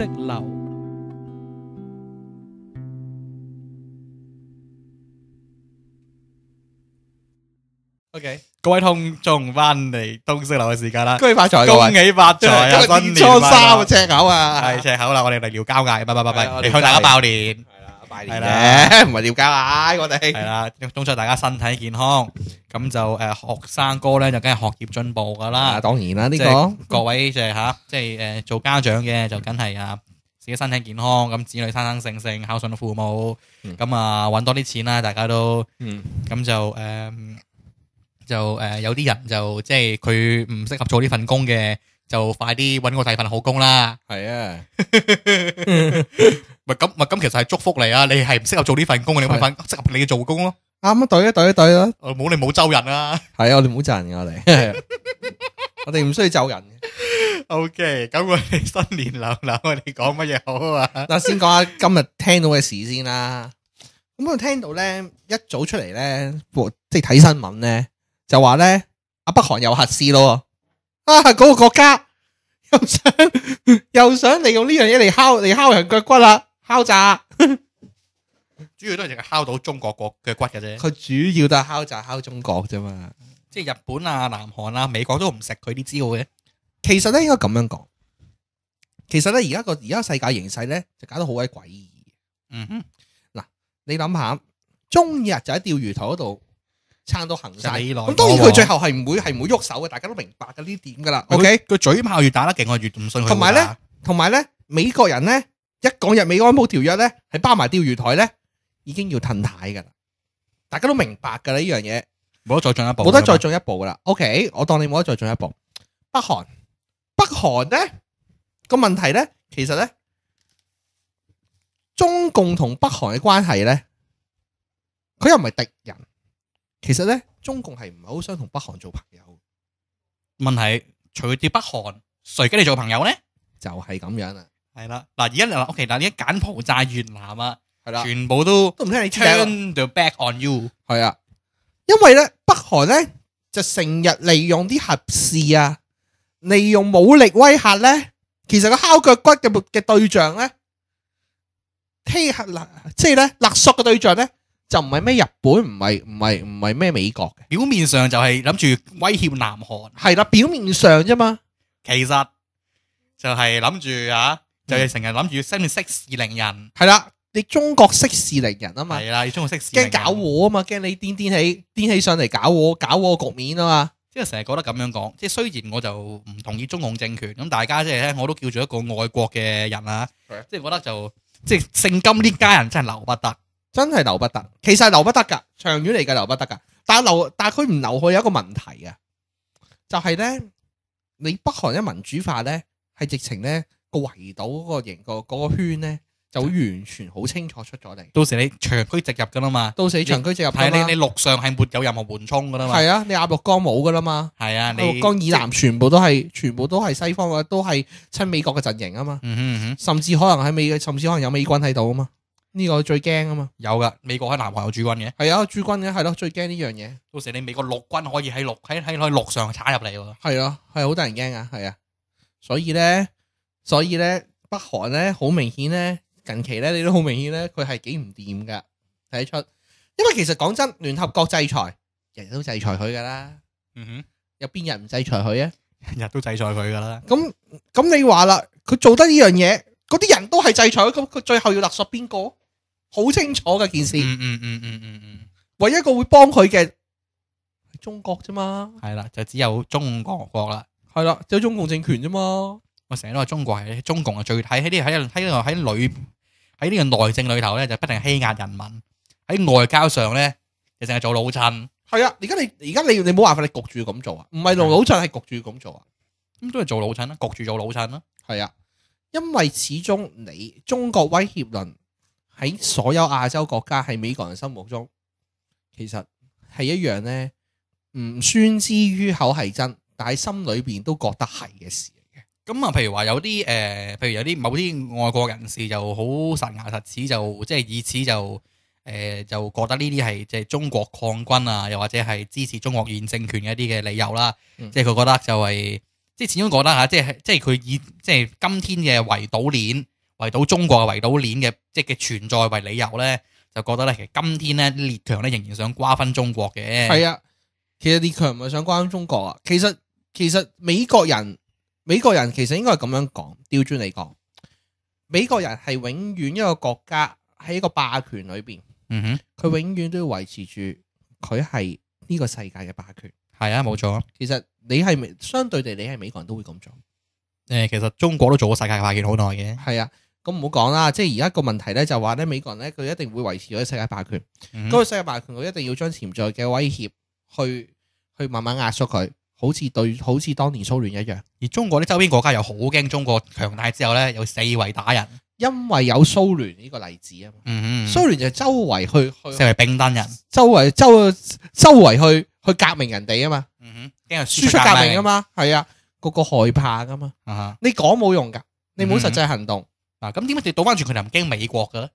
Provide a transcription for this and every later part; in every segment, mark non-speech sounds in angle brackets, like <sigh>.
色楼，OK，各位同众翻嚟东色楼嘅时间啦，恭喜发财恭喜发财啊！<laughs> 年初三嘅赤口啊，系赤口啦，我哋嚟聊交界，拜拜拜拜，嚟向大家包年。系啦，唔系调教啊！我哋系啦。祝秋大家身体健康，咁就诶，学生哥咧就梗系学业进步噶啦。当然啦，呢个各位就吓，即系诶做家长嘅就梗系啊，自己身体健康，咁子女生生性性孝顺父母，咁啊揾多啲钱啦，大家都嗯，咁就诶，就诶有啲人就即系佢唔适合做呢份工嘅，就快啲揾个大份好工啦。系啊。<laughs> 咪咁咪咁，其实系祝福嚟啊！你系唔适合做呢份工啊？你份适合你嘅做工咯。啱啊！对啊！对啊！对啊！冇你冇咒人啊！系啊，你冇赚人我哋，<laughs> 我哋唔需要走人。O K，咁我哋新年流流，我哋讲乜嘢好啊？嗱，先讲下今日听到嘅事先啦。咁我听到咧，一早出嚟咧，即系睇新闻咧，就话咧，阿北韩有核试咯，啊，嗰个国家又想又想利用呢样嘢嚟敲嚟敲人脚骨啦。敲诈，主要都系成日敲到中国国嘅骨嘅啫。佢主要都系敲诈敲中国啫嘛。即系日本啊、南韩啊、美国都唔食佢啲招嘅。其实咧应该咁样讲，其实咧而家个而家世界形势咧就搞到好鬼诡异。嗯，哼，嗱，你谂下，中日就喺钓鱼台嗰度撑到行势，咁当然佢最后系唔会系唔会喐手嘅。大家都明白嘅呢点噶啦。O K，佢嘴炮越打得劲，我越唔信佢。同埋咧，同埋咧，美国人咧。一讲日美安保条约咧，系包埋钓鱼台咧，已经要褪太噶啦！大家都明白噶啦，呢样嘢冇得再进一步，冇得再进一步噶啦。OK，我当你冇得再进一步。北韩，北韩咧个问题咧，其实咧中共同北韩嘅关系咧，佢又唔系敌人。其实咧，中共系唔系好想同北韩做朋友？问题除咗北韩，谁跟你做朋友咧？就系咁样啦。系啦，嗱而家嗱 o k 嗱而家柬埔寨越南啊，系啦，全部都都唔听你 turn the back on you，系啊，因为咧北韩咧就成日利用啲核试啊，利用武力威吓咧，其实个敲脚骨嘅嘅对象咧，欺吓嗱，即系咧勒索嘅对象咧，就唔系咩日本，唔系唔系唔系咩美国嘅，表面上就系谂住威胁南韩，系啦，表面上啫嘛，其实就系谂住啊。就係成日諗住識亂息事凌人，係啦，你中國識事凌人啊嘛，係啦，你中國識事，驚搞禍啊嘛，驚你掂掂起癫起上嚟搞禍，搞我個局面啊嘛，即係成日覺得咁樣講，即係雖然我就唔同意中共政權，咁大家即係咧，我都叫做一個愛國嘅人啊，即係覺得就即係聖金呢家人真係留不得，真係留不得，其實留不得㗎，長遠嚟嘅留不得㗎，但係留但系佢唔留佢有一個問題啊，就係咧，你北韓一民主化咧，係直情咧。个围岛嗰个形个嗰个圈咧，就完全好清楚出咗嚟。到时你长驱直入噶啦嘛，到时你长驱直入系你你陆上系没有任何缓冲噶啦嘛，系啊，你鸭绿江冇噶啦嘛，系啊，你陆江以南全部都系全部都系西方嘅，都系亲美国嘅阵营啊嘛，甚至可能喺美甚至可能有美军喺度啊嘛，呢个最惊啊嘛，有噶美国喺南海有驻军嘅，系啊驻军嘅系咯，最惊呢样嘢。到时你美国陆军可以喺陆喺喺喺陆上踩入嚟，系啊系好多人惊啊，系啊，所以咧。所以咧，北韩咧好明显咧，近期咧你都好明显咧，佢系几唔掂噶睇得出。因为其实讲真，联合国制裁，日日都制裁佢噶啦。嗯哼，有边日唔制裁佢啊？日日都制裁佢噶啦。咁咁，你话啦，佢做得呢样嘢，嗰啲人都系制裁，咁佢最后要勒索边个？好清楚嘅件事。嗯嗯嗯嗯嗯嗯，唯一一个会帮佢嘅，中国啫嘛。系啦，就只有中国国啦。系啦，只有中共政权啫嘛。我成日都话中国系中共嘅最睇喺呢喺喺喺里喺个内政里头咧，就不停欺压人民。喺外交上咧，就净系做老衬系啊。而家你而家你你冇办法，你焗住咁做啊？唔系做老衬，系焗住咁做啊？咁都系做老衬啦，焗住做老衬啦。系啊，因为始终你中国威胁论喺所有亚洲国家喺美国人心目中，其实系一样咧，唔宣之于口系真，但喺心里边都觉得系嘅事。咁啊，譬如话有啲诶，譬如有啲某啲外国人士就好实牙实齿，就即系以此就诶，就觉得呢啲系即系中国抗军啊，又或者系支持中国现政权嘅一啲嘅理由啦。即系佢觉得就系，即系始终觉得吓，即系即系佢以即系今天嘅围堵链、围堵中国嘅围堵链嘅即系嘅存在为理由咧，就觉得咧，其实今天咧列强咧仍然想瓜分中国嘅。系啊，其实列强唔系想瓜分中国啊，其实其实美国人。美国人其实应该系咁样讲，刁钻嚟讲，美国人系永远一个国家喺一个霸权里边，嗯哼，佢永远都要维持住佢系呢个世界嘅霸权。系啊，冇错啊。其实你系相对地，你系美国人都会咁做。诶，其实中国都做咗世界霸权好耐嘅。系啊，咁唔好讲啦。即系而家个问题咧，就话咧，美国人咧，佢一定会维持咗世界霸权。嗰个世界霸权，佢一定要将潜在嘅威胁去去慢慢压缩佢。好似对好似当年苏联一样，而中国啲周边国家又好惊中国强大之后咧，有四围打人，因为有苏联呢个例子啊。嘛。嗯嗯，苏联就周围去去成为冰单人，周围周周围去去革命人哋啊嘛。嗯哼，惊输出革命啊嘛，系啊，个个害怕噶嘛。啊你讲冇用噶，你冇实际行动嗱，咁点解你倒翻转佢就唔惊美国嘅咧？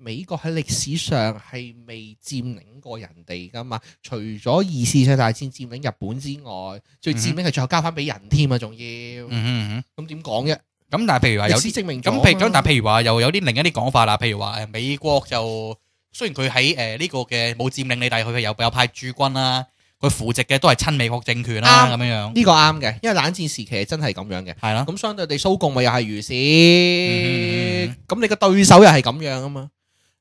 美國喺歷史上係未佔領過人哋噶嘛？除咗二次世界大戰佔領日本之外，最佔領係最後交翻俾人添啊！仲要，咁點講啫？咁但係譬如話有啲證明咁，咁但係譬如話又有啲另一啲講法啦。譬如話美國就雖然佢喺誒呢個嘅冇佔領你，但係佢又有派駐軍啦，佢扶植嘅都係親美國政權啦，咁樣样呢個啱嘅，因為冷戰時期係真係咁樣嘅，系啦。咁相對地，蘇共咪又係如此。咁你嘅對手又係咁樣啊嘛？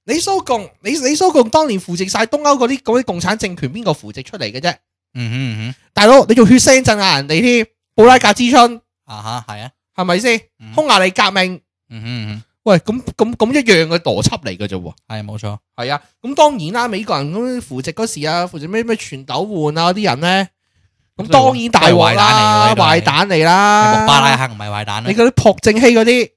你苏共，你你苏共当年扶植晒东欧嗰啲嗰啲共产政权，边个扶植出嚟嘅啫？嗯嗯嗯，大佬你仲血腥镇压人哋添？布拉格之春啊吓，系啊，系咪先？匈牙利革命，嗯哼，喂，咁咁咁一样嘅逻辑嚟嘅啫喎，系冇错，系啊，咁当然啦，美国人咁扶植嗰時啊，扶植咩咩全斗換啊啲人咧，咁当然大坏蛋嚟啦，壞蛋嚟啦，巴拉克唔系坏蛋你嗰啲朴正熙嗰啲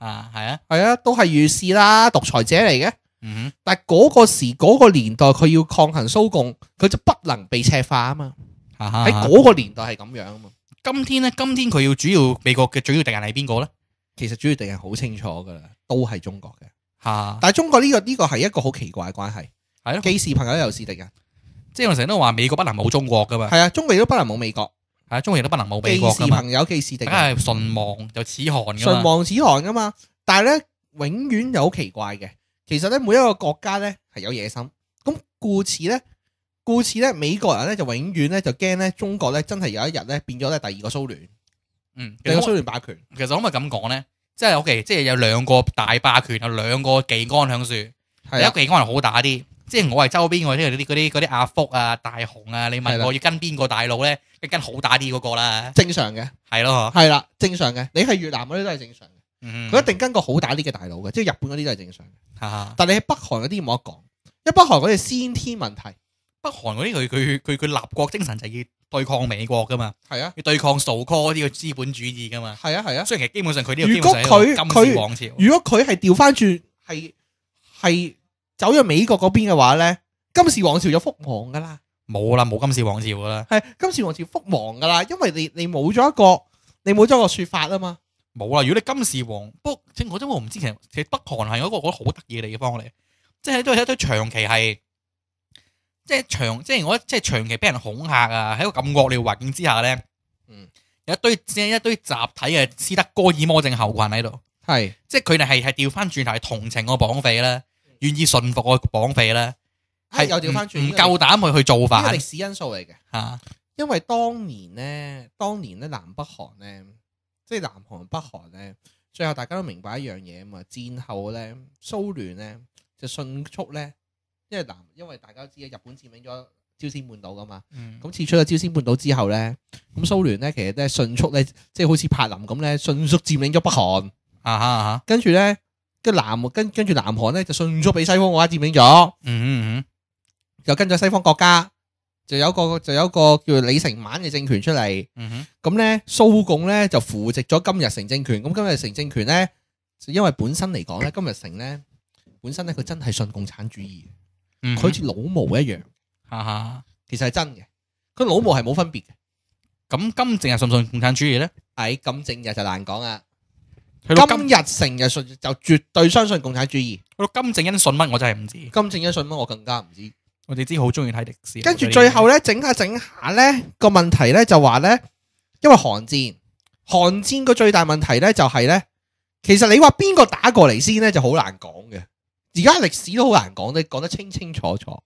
啊，系啊，系啊，都系如是啦，独裁者嚟嘅。嗯，但系嗰个时嗰个年代，佢要抗衡苏共，佢就不能被赤化啊嘛。喺嗰个年代系咁样啊嘛。今天咧，今天佢要主要美国嘅主要敌人系边个咧？其实主要敌人好清楚噶啦，都系中国嘅。吓，但系中国呢个呢个系一个好奇怪嘅关系，系咯？既是朋友又是敌人，即系我成日都话美国不能冇中国噶嘛。系啊，中国亦都不能冇美国。系啊，中国亦都不能冇美国。既是朋友既是敌人，梗系唇亡就齿寒噶嘛。唇亡齿寒噶嘛，但系咧永远就好奇怪嘅。其实咧每一个国家咧系有野心，咁故此咧故此咧美国人咧就永远咧就惊咧中国咧真系有一日咧变咗咧第二个苏联，嗯，个苏联霸权。其实可唔可以咁讲咧？即系 OK，即系有两个大霸权，有两个技安响树，系个技安系好打啲。即系我系周边我啲嗰啲嗰啲阿福啊、大雄啊，你问我要跟边个大佬咧，一跟好打啲嗰个啦，正常嘅，系咯，系啦，正常嘅。你系越南嗰啲都系正常嘅，嗯，佢一定跟个好打啲嘅大佬嘅，即系日本嗰啲都系正常嘅。但你喺北韩嗰啲冇得讲，因为北韩嗰啲先天问题，北韩嗰啲佢佢佢佢立国精神就要对抗美国噶嘛，系啊，要对抗苏科呢个资本主义噶嘛，系啊系啊。虽然其实基本上佢呢个如果佢佢王朝，如果佢系调翻转系系走咗美国嗰边嘅话咧，金氏王朝就覆亡噶啦，冇啦冇金氏王朝噶啦，系金氏王朝覆亡噶啦，因为你你冇咗一个你冇咗个说法啊嘛。冇啦！如果你金氏王，不过我真我唔知。其实其实北韩系一个我好得意嘅地方嚟，即系都系一堆长期系，即系长即系我即系长期俾人恐吓啊！喺个咁恶劣环境之下咧，嗯，有一堆即系一堆集体嘅斯德哥尔摩症候群喺度，系即系佢哋系系调翻转头系同情个绑匪啦，愿意顺服个绑匪啦，系又调翻转，唔够胆去去做犯历史因素嚟嘅吓，因为当年咧，当年咧，南北韩咧。即系南韩北韩咧，最后大家都明白一样嘢啊嘛！战后咧，苏联咧就迅速咧，因为南因为大家知啊，日本占领咗朝鲜半岛噶嘛，咁撤出咗朝鲜半岛之后咧，咁苏联咧其实都系迅速咧，即系好似柏林咁咧，迅速占领咗北韩，啊哈啊哈，跟住咧，跟南跟跟住南韩咧就迅速俾西方国家占领咗，嗯嗯嗯，又跟咗西方国家。就有个就有个叫李成晚嘅政权出嚟，咁咧苏共咧就扶植咗今日成政权。咁今日成政权咧，就因为本身嚟讲咧，今日成咧本身咧佢真系信共产主义，好似老毛一样，其实系真嘅。佢老毛系冇分别嘅。咁金正日信唔信共产主义咧？诶，金正日就难讲啊。今日成日信就绝对相信共产主义。咁金正恩信乜？我真系唔知。金正恩信乜？我更加唔知。我哋知好中意睇历史，跟住最后咧，整下整下咧，个问题咧就话咧，因为寒战，寒战个最大问题咧就系咧，其实你话边个打过嚟先咧，就好难讲嘅。而家历史都好难讲得讲得清清楚楚。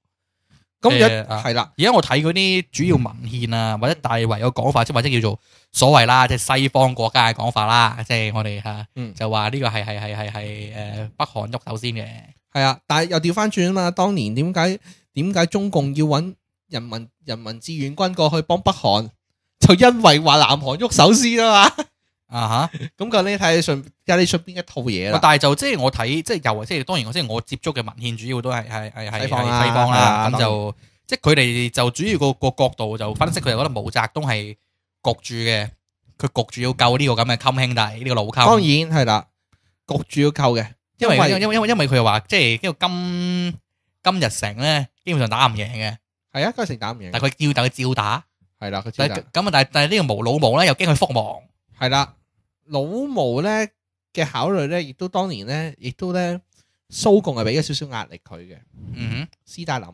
咁样系啦，而家我睇嗰啲主要文献啊，或者大维个讲法，即或者叫做所谓啦，即系西方国家嘅讲法啦，即系我哋吓，就话呢个系系系系系诶北韩喐手先嘅。系啊，但系又调翻转啊嘛，当年点解？点解中共要揾人民人民志愿军过去帮北韩？<laughs> 就因为话南韩喐手先啊嘛。啊哈！咁究你睇你顺，睇你出边一套嘢啦。但系就即系我睇，即系又即系当然，我即系我接触嘅文献主要都系系系系西方啦。咁就即系佢哋就主要个个角度就分析佢哋觉得毛泽东系焗住嘅，佢焗住要救呢个咁嘅襟兄弟呢个老襟。当然系啦，焗住要救嘅，因为因为因为因为佢又话即系呢个金。今日成咧，基本上打唔赢嘅，系啊，今日成打唔赢。但系佢叫，但佢照打，系啦，佢照打。咁啊，但系但系呢个毛老毛咧，又惊佢覆亡，系啦，老毛咧嘅考虑咧，亦都当年咧，亦都咧，苏共系俾咗少少压力佢嘅。嗯哼，斯大林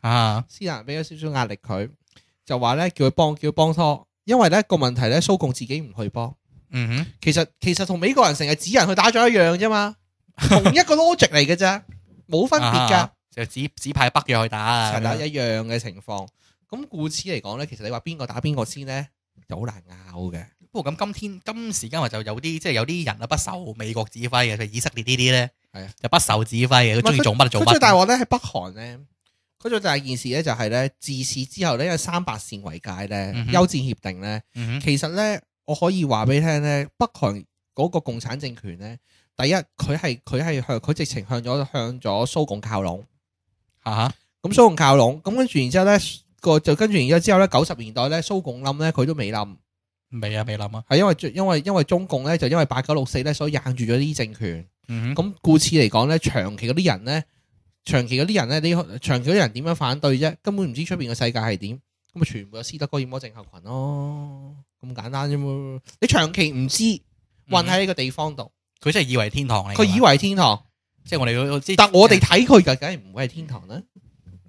啊，斯大林俾咗少少压力佢，就话咧叫佢帮，叫佢帮拖，因为咧个问题咧，苏共自己唔去帮。嗯哼，其实其实同美国人成日指人去打咗一样啫嘛，同一个 logic 嚟嘅啫，冇分别噶。就指指派北約去打，係啦，一樣嘅情況。咁故此嚟講咧，其實你話邊個打邊個先咧，就好難拗嘅。不過咁今天今時今日就有啲即係有啲人啊，不受美國指揮嘅，就以色列呢啲咧，系啊，就不受指揮嘅，佢中意做乜做乜。最大镬咧，喺北韓咧，佢最大件事咧就係咧自此之後咧，有三八線為界咧，休戰協定咧，其實咧我可以話俾你聽咧，北韓嗰個共產政權咧，第一佢係佢系向佢直情向咗向咗蘇共靠拢。吓咁苏共靠拢，咁跟住然之后咧，个就跟住然之后之后咧，九十年代咧，苏共冧咧，佢都未冧，未啊未冧啊，系因为因为因为中共咧，就因为八九六四咧，所以硬住咗啲政权，咁故此嚟讲咧，长期嗰啲人咧，长期嗰啲人咧，啲长期嗰啲人点样反对啫？根本唔知出边嘅世界系点，咁啊全部有斯德哥尔摩症候群咯，咁简单啫嘛！你长期唔知，混喺呢个地方度，佢真系以为天堂嚟，佢以为天堂。即系我哋要知，但我哋睇佢嘅，梗系唔会系天堂啦。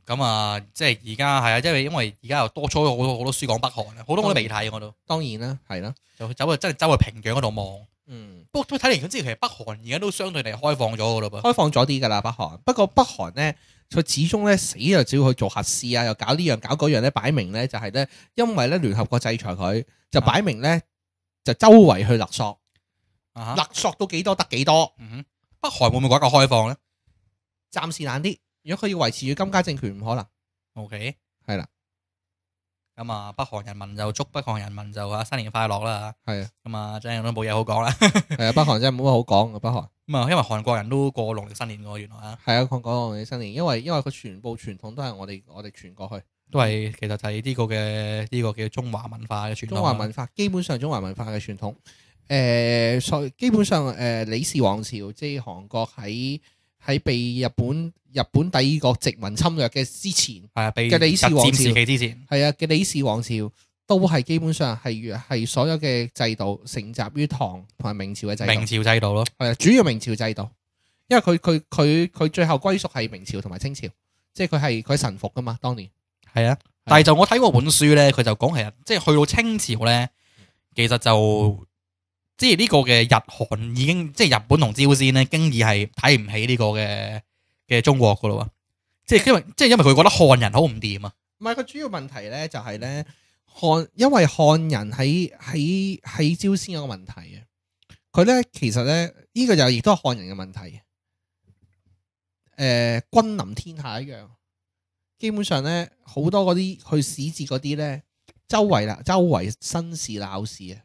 咁啊，即系而家系啊，因系因为而家又多出咗好多好多书讲北韩啦，好多我都未睇我都。当然啦，系啦，就走去真系走去平壤嗰度望。嗯，不过睇嚟佢知其实北韩而家都相对嚟开放咗噶咯噃，开放咗啲噶啦北韩。不过北韩咧，佢始终咧死就只要去做核试啊，又搞呢样搞嗰样咧，摆明咧就系咧，因为咧联合国制裁佢，就摆明咧就周围去勒索。啊勒索到几多得几多？嗯哼。北韩会唔会改革开放咧？暂时难啲，如果佢要维持住金家政权，唔可能。O K，系啦。咁啊，北韩人民就祝北韩人民就啊新年快乐啦！系啊，咁啊真系都冇嘢好讲啦。系啊，<laughs> 北韩真系冇乜好讲嘅北韩。咁啊，因为韩国人都过农历新年嘅，原来啊。系啊，过过农历新年，因为因为佢全部传统都系我哋我哋传过去，都系其实就系呢个嘅呢个叫中华文化嘅传统。中华文化基本上，中华文化嘅传统。诶，所基本上诶，李氏王朝即系韩国喺喺被日本日本帝国殖民侵略嘅之前，系啊，嘅李氏王朝之前，系啊，嘅李氏王朝都系基本上系系所有嘅制度承袭于唐同埋明朝嘅制，度，明朝制度咯，系啊，主要明朝制度，因为佢佢佢佢最后归属系明朝同埋清朝，即系佢系佢臣服噶嘛，当年系啊，但系就我睇過本书咧，佢就讲係啊，即系去到清朝咧，其实就。即系呢个嘅日韩已经即系日本同朝鲜咧，经已系睇唔起呢个嘅嘅中国噶咯，即系因为即系因为佢觉得汉人好唔掂啊。唔系个主要问题咧，就系咧汉因为汉人喺喺喺朝鲜有个问题啊。佢咧其实咧呢个就亦都系汉人嘅问题。诶，君临天下一样，基本上咧好多嗰啲去史节嗰啲咧，周围啦周围新事闹事啊。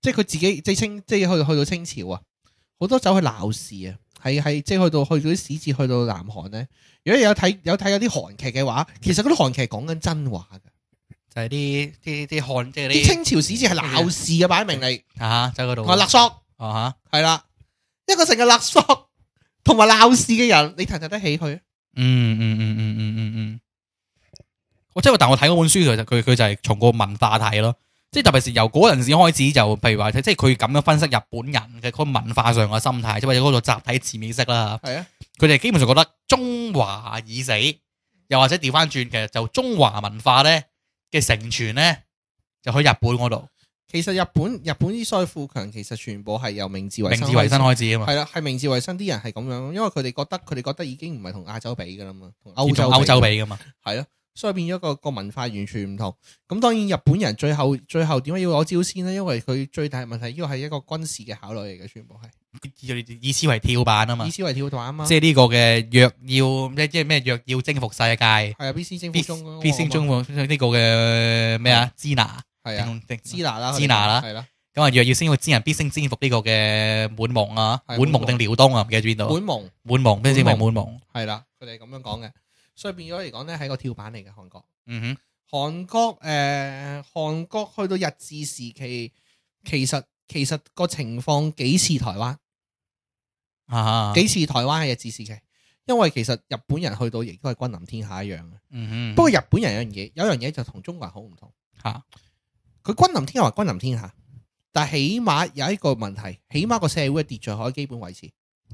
即系佢自己，即系清，即系去去到清朝啊，好多走去闹事啊，系系，即系去到去到啲史志去到南韩咧。如果有睇有睇咗啲韩剧嘅话，其实嗰啲韩剧讲紧真话嘅，就系啲啲啲韩即系啲清朝史志系闹事嘅摆明嚟，啊，就嗰度，系勒索，啊吓，系啦，一个成日勒索同埋闹事嘅人，你睇睇得起佢？嗯嗯嗯嗯嗯嗯嗯，我即系，但我睇嗰本书其实佢佢就系从个文化睇咯。即系特别是由嗰阵时开始就，譬如话即系佢咁样分析日本人嘅嗰个文化上嘅心态，即係或者嗰集体字面式啦系啊，佢哋基本上觉得中华已死，又或者调翻转，其实就中华文化咧嘅成存咧就喺日本嗰度。其实日本日本之所以富强，其实全部系由明治维明治维新开始啊嘛。系啦，系明治维新啲人系咁样，因为佢哋觉得佢哋觉得已经唔系同亚洲比噶啦嘛，同欧洲欧洲比噶嘛。系咯。所以变咗个个文化完全唔同，咁当然日本人最后最后点解要攞招先呢？因为佢最大问题呢个系一个军事嘅考虑嚟嘅，全部系意思为跳板啊嘛，意思为跳板啊嘛，即系呢个嘅若要即系咩若要征服世界，系啊，必先征服中，必先征服呢个嘅咩啊，支那系啊，支那啦，支那啦，系啦，咁啊若要先去支人，必先征服呢个嘅满蒙啊，满蒙定辽东啊，唔记得边度，满蒙满蒙，必先为满蒙，系啦，佢哋咁样讲嘅。所以變咗嚟講咧，係個跳板嚟嘅韓國。嗯哼，韓國誒，韓国去到日治時期，其實其实個情況幾似台灣。啊，幾似台灣嘅日治時期，因為其實日本人去到亦都係君臨天下一樣嘅。嗯哼，不過日本人有樣嘢，有樣嘢就同中國人好唔同吓。佢君臨天下，君臨天下，但起碼有一個問題，起碼個社會嘅秩序可以基本维持。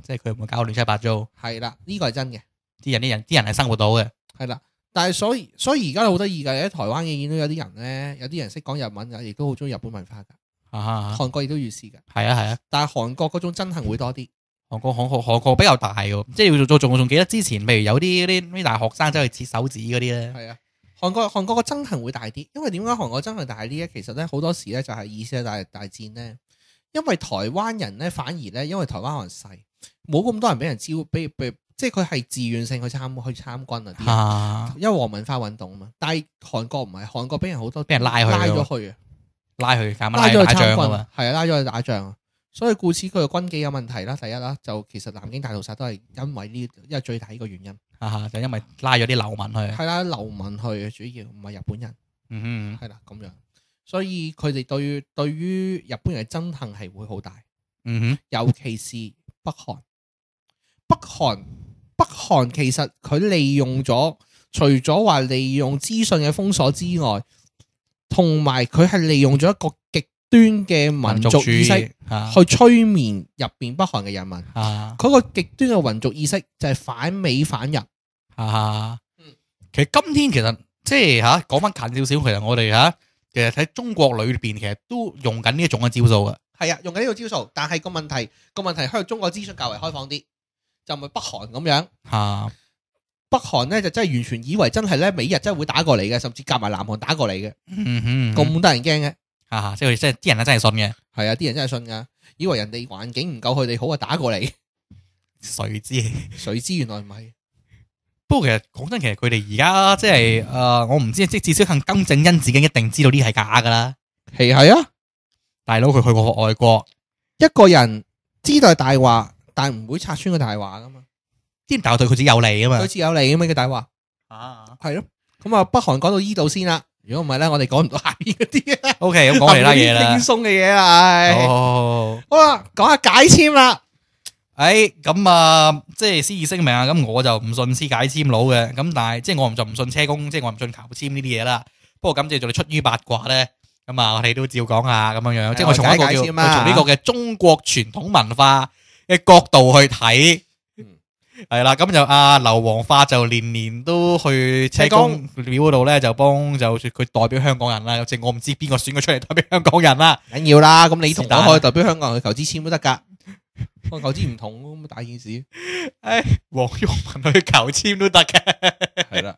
即係佢唔會搞亂七八糟。係啦，呢個係真嘅。啲人啲人，啲人系生活到嘅，系啦。但系所以所以而家好得意嘅，喺台湾嘅见到有啲人咧，有啲人识讲日文，又亦都好中意日本文化噶。啊韩国亦都如是噶。系啊系啊，但系韩国嗰种憎恨会多啲。韩国韩国韩国比较大噶，即系做仲仲仲记得之前，譬如有啲啲咩大学生走去切手指嗰啲咧。系啊，韩国韩国个憎恨会大啲，因为点解韩国憎恨大啲咧？其实咧好多时咧就系二战大大战咧，因为台湾人咧反而咧，因为台湾可能细，冇咁多人俾人招，比如即系佢系自愿性去参去参军啊！啲，因为黄文化运动啊嘛，但系韩国唔系，韩国俾人好多俾人拉去拉咗去啊，拉去拉咗去打仗啊，系啊，拉咗去打仗，所以故此佢嘅军纪有问题啦。第一啦，就其实南京大屠杀都系因为呢，因为最大一个原因，啊，就因为拉咗啲流民去，系啦，流民去主要唔系日本人，嗯哼，系啦咁样，所以佢哋对对于日本人嘅憎恨系会好大，嗯哼，尤其是北韩，北韩。北韩其实佢利用咗，除咗话利用资讯嘅封锁之外，同埋佢系利用咗一个极端嘅民族意识去催眠入边北韩嘅人民。佢个极端嘅民族意识就系反美反日。嗯，其实今天其实即系吓讲翻近少少，其实我哋吓其实喺中国里边，其实都用紧呢一种嘅招数嘅。系啊，用紧呢个招数，但系个问题个问题喺中国资讯较为开放啲。就咪北韩咁样吓，北韩咧就真系完全以为真系咧，每日真系会打过嚟嘅，甚至夹埋南韩打过嚟嘅。嗯哼，咁得人惊嘅，吓即系即系啲人咧真系信嘅，系啊，啲人真系信噶，以为人哋环境唔够佢哋好啊，打过嚟，谁知谁知原来唔系。不过其实讲真，其实佢哋而家即系诶，我唔知即至少向金正恩自己一定知道呢系假噶啦。系系啊，大佬佢去过外国，一个人知道大话。但系唔会拆穿个大话噶嘛？啲大话对佢自己有利啊嘛？佢自己有利咁样嘅大话啊，系咯？咁啊，北韩讲到呢度先啦。如果唔系咧，我哋讲唔到下边嗰啲。O K，咁讲其他嘢啦，轻松嘅嘢啦。哦，好啦，讲下解签啦。诶，咁啊，即系先意声明啊，咁我就唔信私解签佬嘅。咁但系，即系我唔就唔信车工，即系我唔信求签呢啲嘢啦。不过咁即系做你出于八卦咧。咁啊，我哋都照讲下咁样样。即系我从一个叫从呢个嘅中国传统文化。嘅角度去睇，系啦，咁就阿刘皇花就年年都去车公庙嗰度咧，就帮就佢代表香港人啦。正我唔知边个选佢出嚟代表香港人啦，紧要啦。咁你同我可以代表香港人去求支签都得噶。我求支唔同，咁大件事。诶，黄玉文去求签都得嘅，系啦。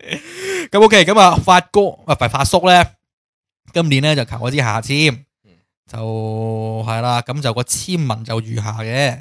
咁 OK，咁啊，发哥啊，唔系发叔咧，今年咧就求我支下签，就系啦。咁就个签文就如下嘅。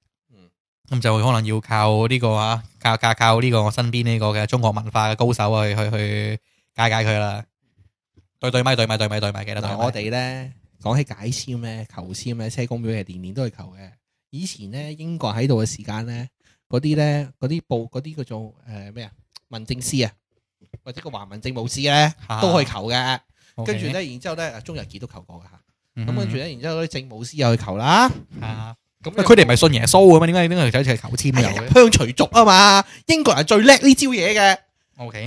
咁就可能要靠呢个啊，靠靠靠呢个我身边呢个嘅中国文化嘅高手去去去解解佢啦，对对咪对咪对咪对咪嘅啦。我哋咧讲起解签咧求签咧，车公庙系年年都系求嘅。以前咧英国喺度嘅时间咧，嗰啲咧嗰啲报嗰啲叫做诶咩啊，民政司啊，或者个华文政务司咧都可以求嘅。跟住咧，然之后咧中日杰都求过嘅吓。咁跟住咧，然之后啲政务司又去求啦。啊。咁佢哋唔系信耶穌嘅咩？點解点解條一齐求簽嘅？入香隨俗啊嘛！英國人最叻呢招嘢嘅，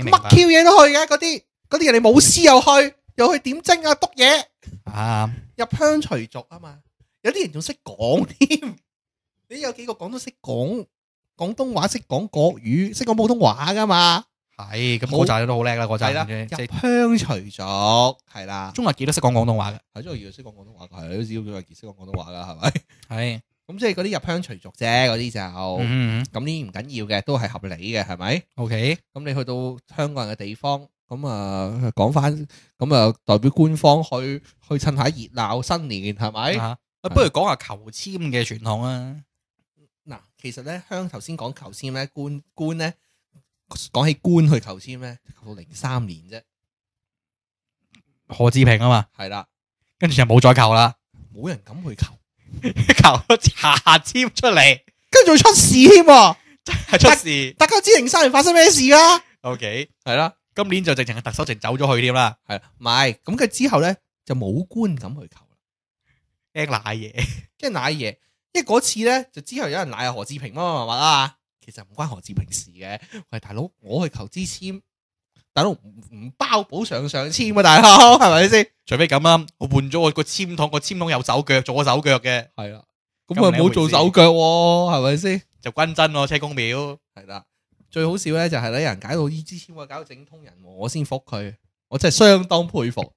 乜 Q 嘢都去嘅嗰啲，嗰啲人哋冇师又去，又去點精啊督嘢。啊，入香隨俗啊嘛！有啲人仲識講添，<laughs> 你有幾個讲都識講廣東話，識講國語，識講普通話噶嘛？係咁，嗰陣都好叻啦，嗰即系乡隨俗係啦。中华幾都識講廣東話嘅，係中华幾識講廣東話，係你都知中六幾識講廣東話嘅係咪？係。咁即系嗰啲入乡随俗啫，嗰啲就咁呢唔紧要嘅，都系合理嘅，系咪？OK。咁你去到香港人嘅地方，咁啊讲翻，咁啊代表官方去去趁下热闹新年，系咪？啊，不如讲下求签嘅传统啊。嗱，其实咧香头先讲求签咧，官官咧，讲起官去求签咧，求到零三年啫。何志平啊嘛，系啦，跟住就冇再求啦，冇人敢去求。<laughs> 求个查签出嚟，跟住出事添，系出事。大家知零三年发生咩事啦？OK，系啦，今年就直情系特首直走咗去添啦，系唔系？咁佢之后咧就冇官咁去求，惊奶嘢，惊奶嘢，因为嗰次咧就之后有人奶何志平嘛嘛嘛啊，其实唔关何志平事嘅，喂大佬，我去求支签。大佬唔包保上上签啊！大佬 <laughs> 系咪先？除非咁啊，我换咗我个签筒，个签筒有手脚，做手脚嘅系啦，咁佢冇做手脚喎，系咪先？就均真咯，车公庙系啦。最好笑咧就系咧人解到呢支签，我搞到正通人，我先服佢，我真系相当佩服，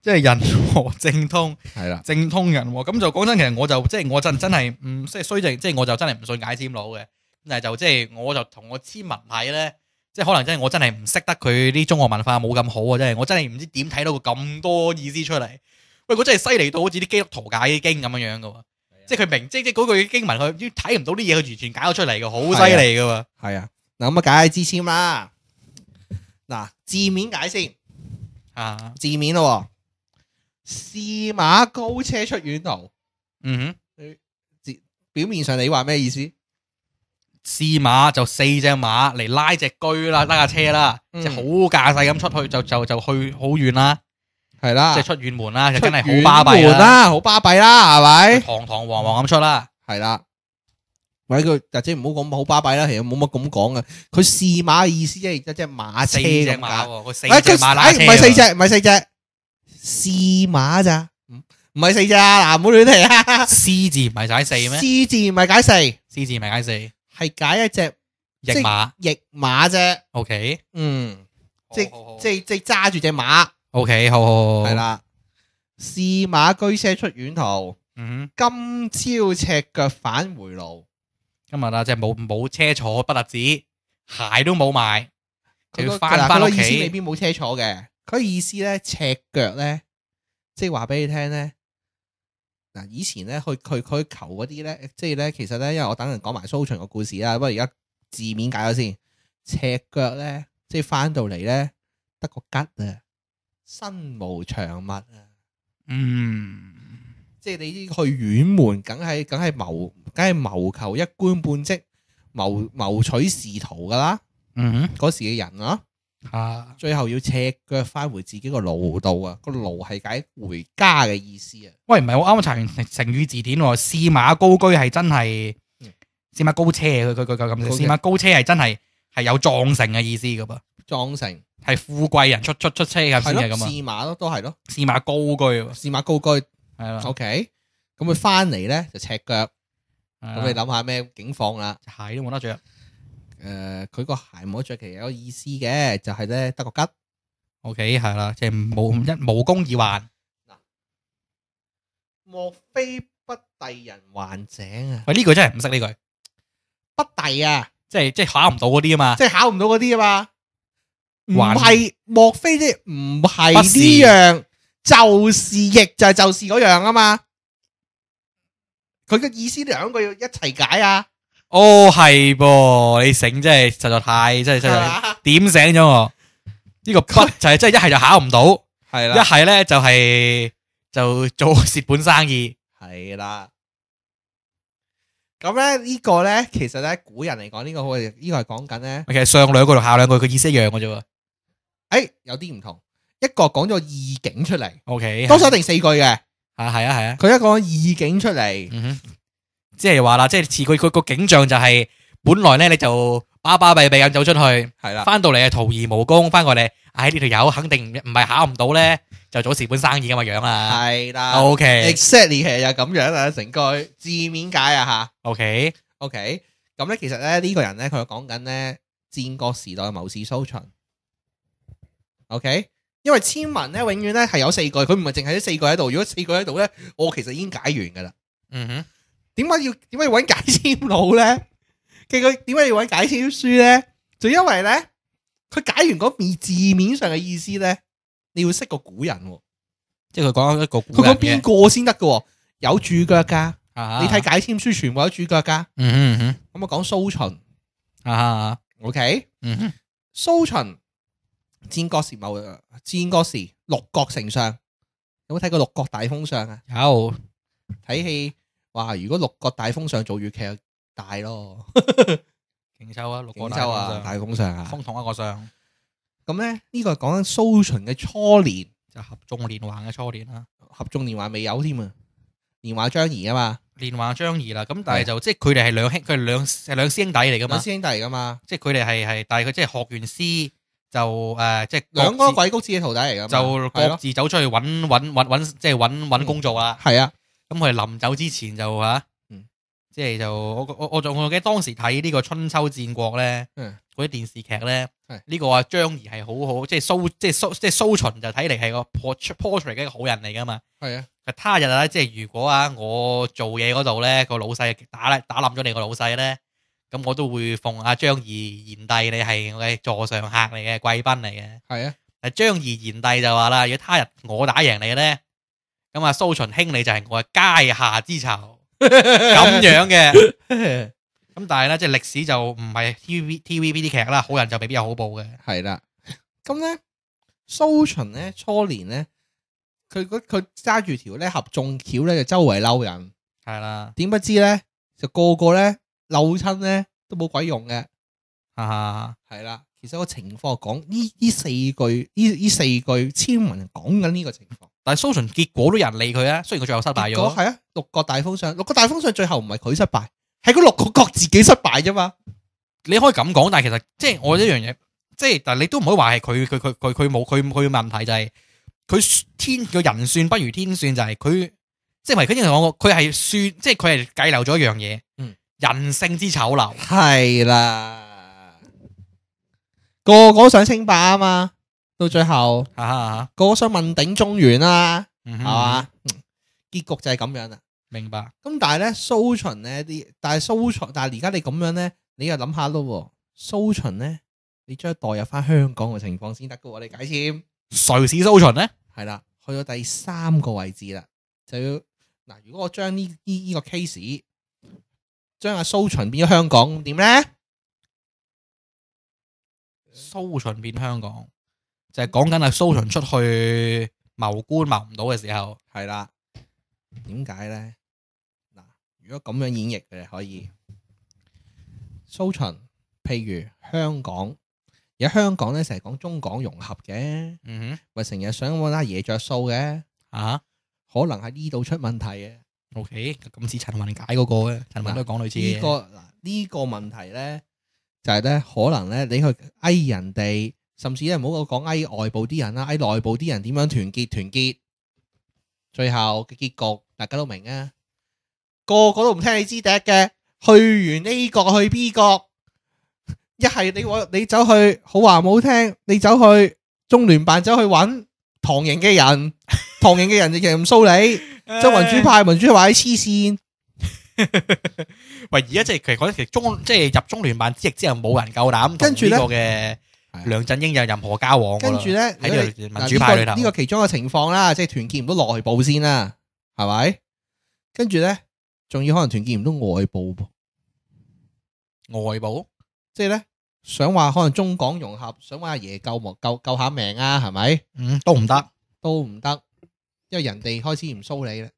即系人和正通系啦，正通人。咁就讲真，其实我就即系我真真系唔即系衰正，即系我就真系唔信解签佬嘅。但系就即系我就同我签文体咧。即系可能真系我真系唔识得佢啲中国文化冇咁好啊！真系我真系唔知点睇到佢咁多意思出嚟。喂，佢真系犀利到好似啲基督徒解经咁样样噶。即系佢明，即系即嗰句经文，佢睇唔到啲嘢，佢完全解咗出嚟嘅，好犀利噶。系啊，嗱咁啊解啲字签啦。嗱，字面解先啊，字面咯。司马高车出远途。嗯哼，字表面上你话咩意思？四马就四只马嚟拉只居啦，拉架车啦，即系好架势咁出去就就就去好远啦，系啦，即系出远门啦，就真系好巴闭啦，好巴闭啦，系咪堂堂皇皇咁出啦？系啦，喂，佢大姐唔好咁好巴闭啦，其实冇乜咁讲嘅。佢四马意思即系一只马车只马，佢四只马拉唔系四只，唔系四只，四马咋？唔系四只啊？嗱，好乱嚟啊！狮 <laughs> 字唔系解四咩？狮字唔系解四，狮字唔系解四。系解一只驿马，驿马啫。O K，嗯，即系即系即系揸住只马。O K，好好好，系啦。试马居车出远途，嗯哼，今朝赤脚返回路。今日啦，即系冇冇车坐，不搭止，鞋都冇埋，佢翻包企。意思未必冇车坐嘅，佢意思咧赤脚咧，即系话俾你听咧。嗱，以前咧，去去去求嗰啲咧，即系咧，其实咧，因为我等人讲埋苏秦个故事啦，不过而家字面解咗先，赤脚咧，即系翻到嚟咧，得个吉啊，身无长物啊，嗯，即系你去远门，梗系梗系谋，梗系谋求一官半职，谋谋取仕途噶啦，嗯嗰时嘅人啊。啊！最后要赤脚翻回自己个牢度啊！个牢系解回家嘅意思啊！喂，唔系我啱啱查完成语字典，司马高居系真系司马高车佢佢佢咁司马高车系真系系有撞盛嘅意思噶噃，撞盛系富贵人出出出车噶先系咁啊！司马咯，都系咯，司马高居，司马高居系啦。OK，咁佢翻嚟咧就赤脚，咁你谂下咩境况啦？系都冇得着。诶，佢个鞋冇着期有意思嘅，就系咧得个吉，OK 系啦，即系无一无功而还。嗱，莫非不第人还井啊？喂，呢句真系唔识呢句。不第啊，即系即系考唔到嗰啲啊嘛，即系考唔到嗰啲啊嘛。唔系，莫非即唔系呢样？就是亦就系就是嗰样啊嘛。佢嘅意思两个要一齐解啊。哦，系噃，你醒真系实在太真系真系点醒咗我呢个不就系真系一系就考唔到，系啦，一系咧就系就做蚀本生意，系啦。咁咧呢个咧，其实咧古人嚟讲呢个好嘅，呢个系讲紧咧。其实上两句同下两句佢意思一样嘅啫喎。诶，有啲唔同，一个讲咗意境出嚟。O K，多系一定四句嘅。啊，系啊，系啊，佢一讲意境出嚟。哼即系话啦，即系似佢佢个景象就系本来咧你就巴巴闭闭咁走出去，系啦，翻到嚟啊徒劳无功，翻过嚟，唉呢条友肯定唔系考唔到咧，就做蚀本生意咁嘅样啦。系啦，OK，exactly 系就咁样啦，成句字面解啊吓，OK OK，咁咧其实咧呢个人咧佢讲紧咧战国时代嘅谋士苏秦，OK，因为千文咧永远咧系有四句，佢唔系净系呢四句喺度，如果四句喺度咧，我其实已经解完噶啦，嗯哼。点解要点解要搵解签佬咧？<laughs> 佢点解要搵解签书咧？就因为咧，佢解完嗰面字面上嘅意思咧，你要识个古人，即系佢讲一个。古佢讲边个先得嘅？有主脚噶，你睇解签书全部有主脚噶。嗯嗯嗯，咁我讲苏秦啊，OK，苏秦战国时某战国时六国丞相，有冇睇过六国大封相啊？有睇戏。哇！如果六个大风上做粤剧大咯，劲 <laughs> 抽啊！六国大封相，大风上啊，风统一个相。咁咧呢个系讲紧苏秦嘅初年，就合众连环嘅初年啦。合众连环未有添啊，连环张仪啊嘛，连环张仪啦。咁但系就即系佢哋系两兄，佢系两两师兄弟嚟噶嘛，师兄弟嚟噶嘛。即系佢哋系系，但系佢即系学完师就诶，即系两个鬼谷子嘅徒弟嚟噶，就各自走出去搵搵搵搵，即系搵搵工作啊。系啊。咁佢临走之前就嚇，即系就我我我仲我記得当时睇呢个春秋战国咧，嗰啲电视剧咧，呢个阿张仪系好好，即系苏即系苏即系苏秦就睇嚟系个 portrait 嘅一个好人嚟噶嘛。系啊，他日啊，即系如果啊，我做嘢嗰度咧个老细打打冧咗你个老细咧，咁我都会奉阿张仪贤帝你系我嘅座上客嚟嘅贵宾嚟嘅。系啊，阿张仪贤帝就话啦，如果他日我打赢你咧。咁啊，苏秦兄你就系我阶下之仇，<laughs> 咁样嘅。<laughs> 咁但系咧，即系历史就唔系 T V T V B 啲剧啦，好人就未必有好报嘅，系啦。咁咧，苏秦咧初年咧，佢佢揸住条咧合纵桥咧，就周围嬲人，系啦。点不知咧，就个个咧溜亲咧都冇鬼用嘅，系啦。其实个情况讲呢呢四句，呢呢四句，千文讲紧呢个情况。但系苏洵结果都有人理佢啊，虽然佢最后失败咗。系啊，六个大风向，六个大风向最后唔系佢失败，系嗰六个角自己失败啫嘛。你可以咁讲，但系其实即系我一样嘢，即系但系你都唔可以话系佢佢佢佢佢冇佢佢问题就系佢天个人算不如天算就系佢即系唔系佢应该讲佢系算即系佢系计漏咗一样嘢，嗯，人性之丑陋。系啦，个个想清霸啊嘛。到最后，吓啊啊！郭襄问鼎中原啦，系嘛？结局就系咁样啦。明白。咁但系咧，苏秦咧啲，但系苏秦，但系而家你咁样咧，你又谂下咯。苏秦咧，你将代入翻香港嘅情况先得噶。你解签，谁是苏秦咧？系啦，去到第三个位置啦，就要嗱。如果我将呢呢呢个 case，将阿苏秦变咗香港，点咧？苏秦变香港。就係講緊係蘇秦出去謀官謀唔到嘅時候，係啦。點解咧？嗱，如果咁樣演繹，你可以蘇秦。譬如香港，而家香港咧成日講中港融合嘅，嗯哼，咪成日想搵阿爺着數嘅啊？可能喺呢度出問題嘅。O K，咁似陈文解嗰個嘅，陳文都講類似。呢個嗱，呢个問題咧，就係咧，可能咧，你去哎人哋。甚至咧唔好讲诶，外部啲人啦，诶内部啲人点样团结团结，最后嘅结局大家都明啊，个个都唔听你知笛嘅，去完 A 国去 B 国，一系你你走去好话唔好听，你走去中联办走去揾唐营嘅人，<laughs> 唐营嘅人就认唔苏你，周民主派主珠话你黐线，<laughs> 喂而家即系其实讲得其实中即系入中联办之役之后冇人够胆跟住嘅。梁振英有任何交往，跟住咧喺民主派呢个其中嘅情况啦，即系团结唔到内部先啦，系咪？跟住咧，仲要可能团结唔到外部噃，外部即系咧想话可能中港融合，想话爷救我救救下命啊，系咪？嗯，都唔得，都唔得，因为人哋开始唔骚你啦，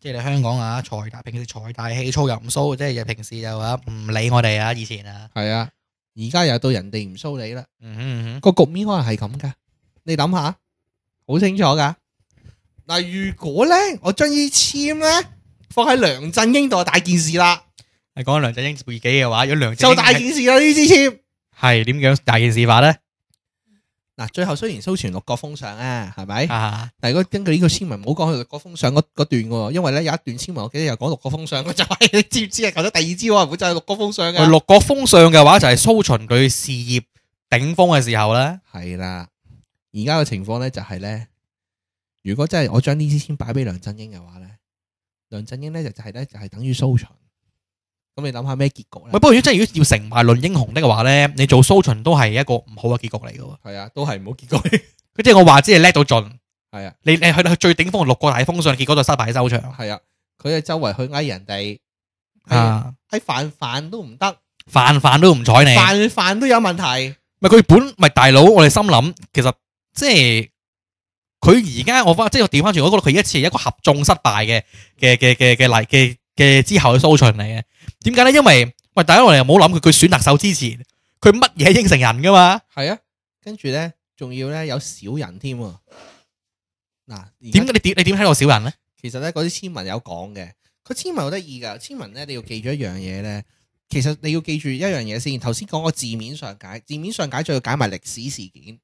即系你香港啊财大平时财大气粗又唔骚，即系平时就话唔理我哋啊，以前啊，系啊。而家又到人哋唔 show 你啦，个局面可能系咁噶。你谂下，好清楚噶。嗱，如果咧，我将呢签咧放喺梁振英度，大件事啦。系讲梁振英背己嘅话，有梁振英做大件事啦呢支签。系点样大件事法咧？嗱，最后虽然苏秦六国封相啊，系咪？啊，但系如果根据呢个签文，唔好讲佢六国封相嗰段噶，因为咧有一段签文，我记得又讲六国封相就系，<laughs> 你知唔知啊？求咗第二支我系会就系六国封相嘅。六国封相嘅话就系苏秦佢事业顶峰嘅时候咧。系啦，而家嘅情况咧就系咧，如果真系我将呢支签摆俾梁振英嘅话咧，梁振英咧就就系咧就系等于苏秦。咁你谂下咩结局咧？唔不过如果真系如果要成埋论英雄的话咧，你做苏秦都系一个唔好嘅结局嚟嘅。系啊，都系唔好结局。佢 <laughs> 即系我话之系叻到尽，系啊，你你去到去最顶峰六个大封上，结果就失败收场。系啊，佢啊周围去拉人哋，啊，喺饭饭都唔得，饭饭都唔睬你，饭饭都有问题。唔系佢本唔系大佬，我哋心谂，其实即系佢而家我翻，即系调翻转我觉得佢一次一个合众失败嘅嘅嘅嘅嘅例嘅。嘅之后嘅搜寻嚟嘅，点解咧？因为喂，第一我哋又冇谂佢，佢选特首之前，佢乜嘢应承人噶嘛？系啊，跟住咧，仲要咧有少人添。嗱，点你点你点睇个少人咧？其实咧，嗰啲签文有讲嘅，佢签文好得意噶。签文咧，你要记住一样嘢咧，其实你要记住一样嘢先。头先讲个字面上解，字面上解，仲要解埋历史事件，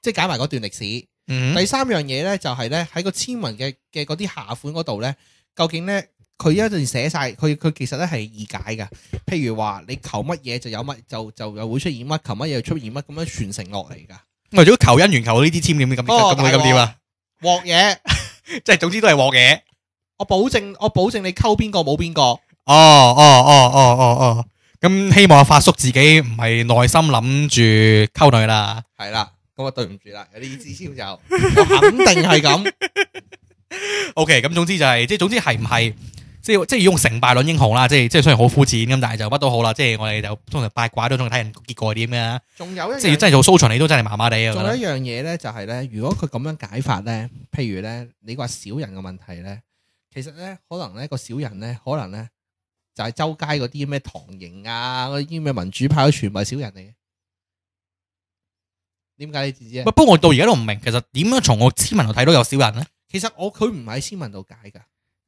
即系解埋嗰段历史。嗯。第三样嘢咧，就系咧喺个签文嘅嘅嗰啲下款嗰度咧，究竟咧？佢一阵写晒，佢佢其实咧系易解噶。譬如话你求乜嘢，就有乜，就就又会出现乜，求乜嘢出现乜，咁样传承落嚟噶。咪如果求姻缘，求呢啲签點咁，咁你咁点啊？获嘢，<laughs> 即系总之都系获嘢。我保证，我保证你沟边个冇边个。哦哦哦哦哦哦，咁希望阿发叔自己唔系內心谂住沟女啦。系啦，咁啊对唔住啦，有啲意思先就肯定系咁。<laughs> O K，咁总之就系，即系总之系唔系？即系即系用成败论英雄啦，即系即系虽然好肤浅咁，但系就乜都好啦。即系我哋就通常八卦都中意睇人结果点嘅。仲有一即系真系做搜秦，你都真系麻麻地啊。仲有一样嘢咧，就系咧，如果佢咁样解法咧，譬如咧，你话小人嘅问题咧，其实咧可能咧个小人咧，可能咧就系周街嗰啲咩唐英啊嗰啲咩民主派都全部系小人嚟嘅。点解你自己？不过我到而家都唔明，其实点样从我新文度睇到有小人咧？其实我佢唔喺新文度解噶。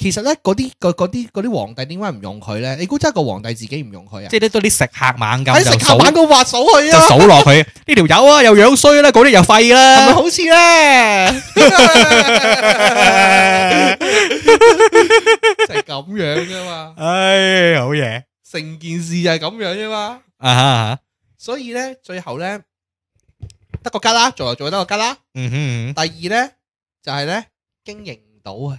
其实咧，嗰啲嗰啲啲皇帝点解唔用佢咧？你估真个皇帝自己唔用佢啊？即系得对啲食客猛咁就数，就数落佢。呢条友啊，又样衰啦，嗰啲又废啦，咪好似咧？<laughs> 就系咁样啫嘛？唉，好嘢，成件事就系咁样啫嘛。啊，所以咧，最后咧，得个吉啦，做就做得个吉啦。嗯哼，第二咧就系咧经营唔到啊。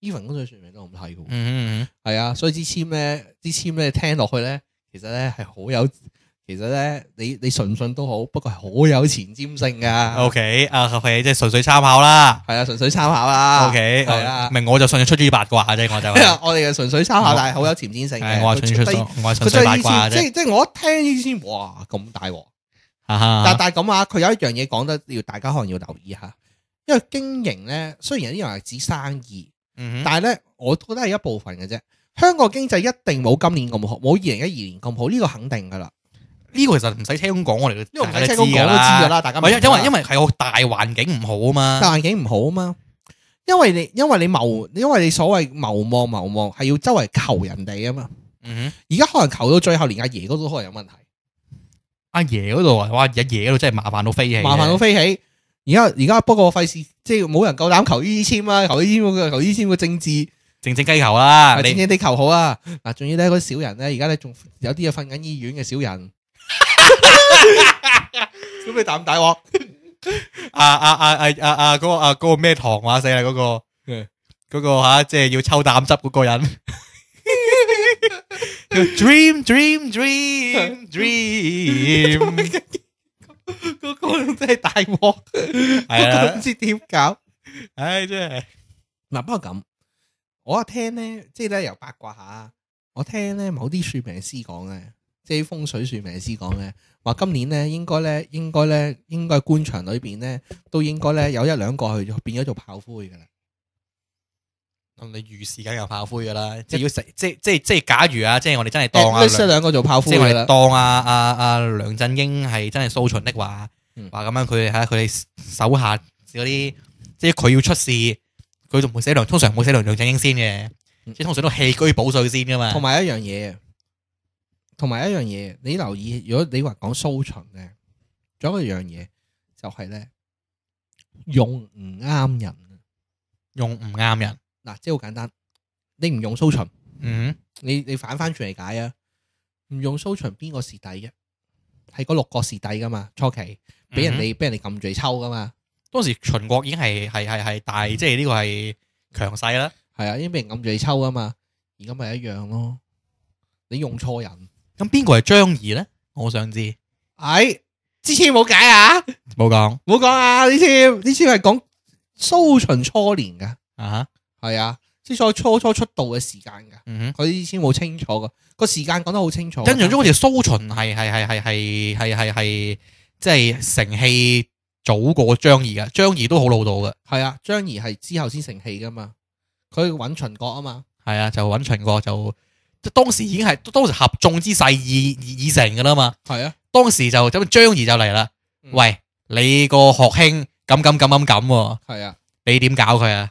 e 份公仔说明都唔睇嘅，嗯嗯嗯，系啊，所以支签咧，支签咧听落去咧，其实咧系好有，其实咧你你信唔信都好，不过系好有前瞻性噶。O K，啊，系即系纯粹参考啦，系啊，纯粹参考啦。O K，系啊，明我就信出咗八卦啫，我就 <laughs> 我哋嘅纯粹参考，但系好有前瞻性嘅。我话纯粹出，我话纯粹八卦啫。即系即系我一听呢啲签，哇，咁大，哈但但系咁啊，佢有一样嘢讲得要大家可能要留意下，因为经营咧，虽然有啲人系指生意。但系咧，我覺得係一部分嘅啫。香港經濟一定冇今年咁好，冇二零一二年咁好，呢個肯定噶啦。呢個其實唔使聽講我哋，呢个唔使聽講都知啦。大家因为因為係個大環境唔好啊嘛，大環境唔好啊嘛。因為你因为你谋，因为你所謂謀望謀望係要周圍求人哋啊嘛。哼，而家可能求到最後，連阿爺嗰度可能有問題。阿爺嗰度啊，哇！阿爺嗰度真係麻烦到飞起，麻煩到飛起。而家而家不过费事，即系冇人够胆求医签啦，求医签个求医签个政治，正正鸡球啦，正正地球好啊！嗱，仲要咧嗰啲小人咧，而家咧仲有啲嘢瞓紧医院嘅小人，<laughs> 咁你胆大啊啊啊啊啊啊！嗰个啊嗰个咩糖话死啦？嗰个嗰个吓，即系要抽胆汁嗰个人，<laughs> 叫 Dream Dream Dream Dream。<laughs> 个个真系大镬，唔知点搞，唉，真系。嗱，不过咁，我听咧，即系咧，又八卦下。我听咧，某啲算命师讲咧，即系风水算命师讲咧，话今年咧，应该咧，应该咧，应该官场里边咧，都应该咧，有一两个去变咗做炮灰噶啦。你如是緊又炮灰噶啦，只要食即即即假如啊，即我哋真系当阿，即我哋当啊啊阿梁振英系真系苏秦的话，话咁样佢喺佢手下嗰啲，即佢要出事，佢仲會寫梁，通常冇寫梁梁振英先嘅，即通常都弃居保帅先噶嘛。同埋一样嘢，同埋一样嘢，你留意，如果你话讲苏秦咧，仲有一样嘢就系咧，用唔啱人，用唔啱人。嗱，即系好简单，你唔用苏秦，嗯，你你反翻转嚟解啊？唔用苏秦，边个蚀底嘅？系嗰六个蚀底噶嘛？初期俾人哋俾人哋揿住抽噶嘛？当时秦国已经系系系系大，即系呢个系强势啦，系啊，已经俾人揿住抽噶嘛？而家咪一样咯。你用错人，咁边个系张仪咧？我想知。哎，之前冇解啊，冇讲，冇讲啊！呢次呢次系讲苏秦初年噶啊。系啊，即所以初初出道嘅时间噶，佢啲资料好清楚噶，个时间讲得好清楚。印象中好似苏秦系系系系系系系，系，即系成器早过张仪噶，张仪都好老道噶。系啊，张仪系之后先成器噶嘛，佢搵秦国啊嘛。系啊，就搵秦国就，即当时已经系当时合众之势已已成噶啦嘛。系啊，当时就咁张仪就嚟啦，喂，你个学兄咁咁咁咁咁系啊，你点搞佢啊？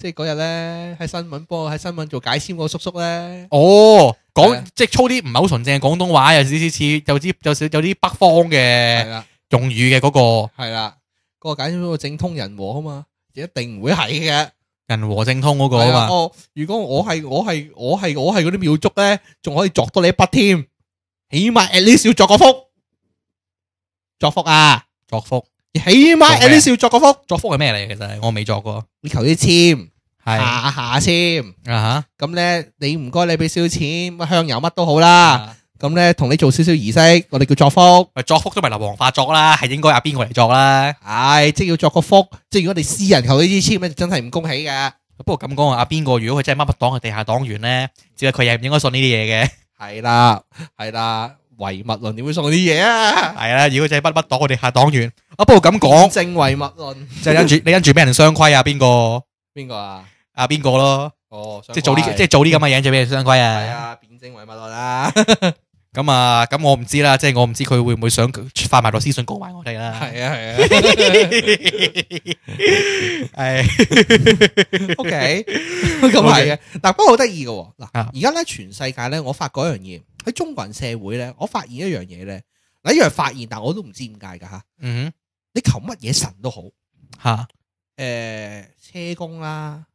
即系嗰日咧，喺新闻帮喺新闻做解签嗰个叔叔咧，哦，讲即系粗啲唔系好纯正嘅广东话，有少少似有啲有少有啲北方嘅用语嘅嗰个，系啦，嗰个解签嗰个正通人和啊嘛，一定唔会系嘅，人和正通嗰个啊嘛。哦，如果我系我系我系我系嗰啲妙足咧，仲可以作多你一笔添，起码 at least 要作个福，作福啊，作福。起码 a t least 要作个福，作福系咩嚟？其实我未作过，你求啲签，系下下签啊吓！咁咧，你唔该，你俾少钱，乜香油乜都好啦。咁咧，同你做少少仪式，我哋叫作福，作福都咪刘皇发作啦，系应该阿边个嚟作啦？系即系要作个福，即系如果你私人求呢啲签，咧，真系唔恭喜噶。不过咁讲啊，阿边个如果佢真系乜乜党嘅地下党员咧，只系佢又唔应该信呢啲嘢嘅。系啦，系啦。唯物论，点会送啲嘢啊？系啦，如果仔不不党，我哋下党员。啊，不过咁讲，正唯物论，即系跟住，<laughs> 你跟住俾人双规啊？边个？边个啊？啊，边个咯？哦，即系做啲，即系做啲咁嘅嘢就俾人双规啊？系啊，辩证唯物论啊。<laughs> 咁啊，咁我唔知啦，即系我唔知佢会唔会想发埋个私信告埋我哋啦。系啊，系啊。系。<laughs> O K，咁系啊，嗱，不过好得意嘅。嗱，而家咧，全世界咧，我发觉样嘢。喺中国人社会咧，我发现一样嘢咧，嗱一样发现，但我都唔知点解噶吓。嗯，你求乜嘢神都好吓，诶，车公啦，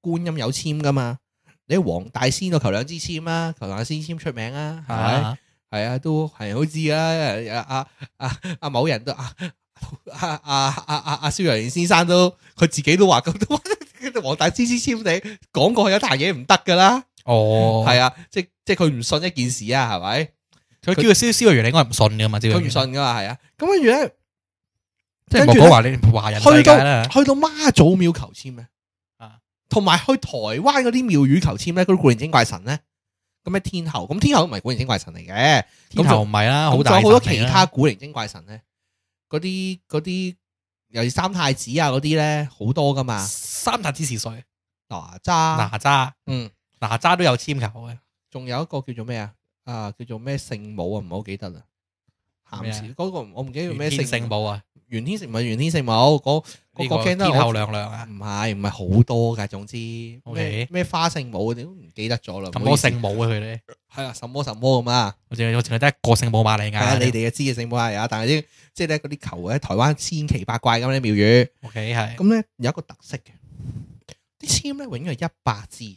观音有签噶嘛？你黄大仙就求两支签啦，求两支签出名啊，系咪？系啊，都系好知噶。阿阿阿阿某人都啊。阿阿阿阿萧阳先生都佢自己都话咁，都 <laughs> 黄大仙支签你讲过有坛嘢唔得噶啦。哦，系啊，即系即系佢唔信一件事啊，系咪？佢叫佢销嘅原理，应该唔信噶嘛？佢唔信噶嘛？系啊，咁跟住咧，即系莫哥话你华人去到去到妈祖庙求签咩？啊，同埋去台湾嗰啲庙宇求签咧，嗰啲古灵精怪神咧，咁咩天后？咁天后唔系古灵精怪神嚟嘅，天后唔系啦，大好多其他古灵精怪神咧，嗰啲嗰啲，尤其三太子啊嗰啲咧，好多噶嘛。三太子是谁？哪吒，哪吒，嗯。哪吒都有签球嘅，仲有一个叫做咩啊？啊，叫做咩圣母啊？唔好记得啦。咸时嗰个我唔记得叫咩圣圣母啊？元天圣母、元天圣母，嗰嗰个天后娘娘啊？唔系唔系好多噶，总之咩咩花圣母，你都唔记得咗啦。什么圣母啊？佢咧系啊，什么什么咁啊？我净系我净系得一个圣母马嚟噶。你哋又知嘅圣母系啊，但系咧即系咧嗰啲球咧，台湾千奇百怪咁啲庙宇。OK 系，咁咧有一个特色嘅，啲签咧永远系一百字。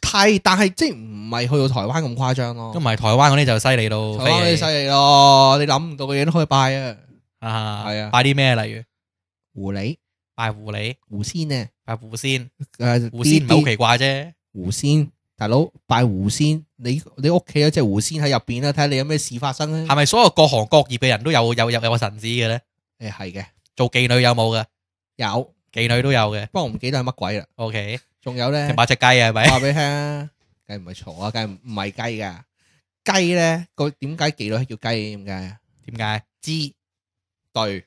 太，但系即系唔系去到台湾咁夸张咯。咁系台湾嗰啲就犀利咯。台湾啲犀利咯，你谂唔到嘅嘢都可以拜啊。啊，系啊，拜啲咩？例如狐狸，拜狐狸，狐仙啊，拜狐仙。诶，狐仙唔系好奇怪啫。狐仙，大佬拜狐仙，你你屋企有只狐仙喺入边啦，睇下你有咩事发生咧。系咪所有各行各业嘅人都有有有有神子嘅咧？诶，系嘅，做妓女有冇嘅？有，妓女都有嘅。不过唔记得系乜鬼啦。OK。仲有咧，买只鸡啊，系咪？话俾你听啊，鸡唔系嘈啊，鸡唔系鸡噶。鸡咧个点解记到系叫鸡点解啊？点解？知对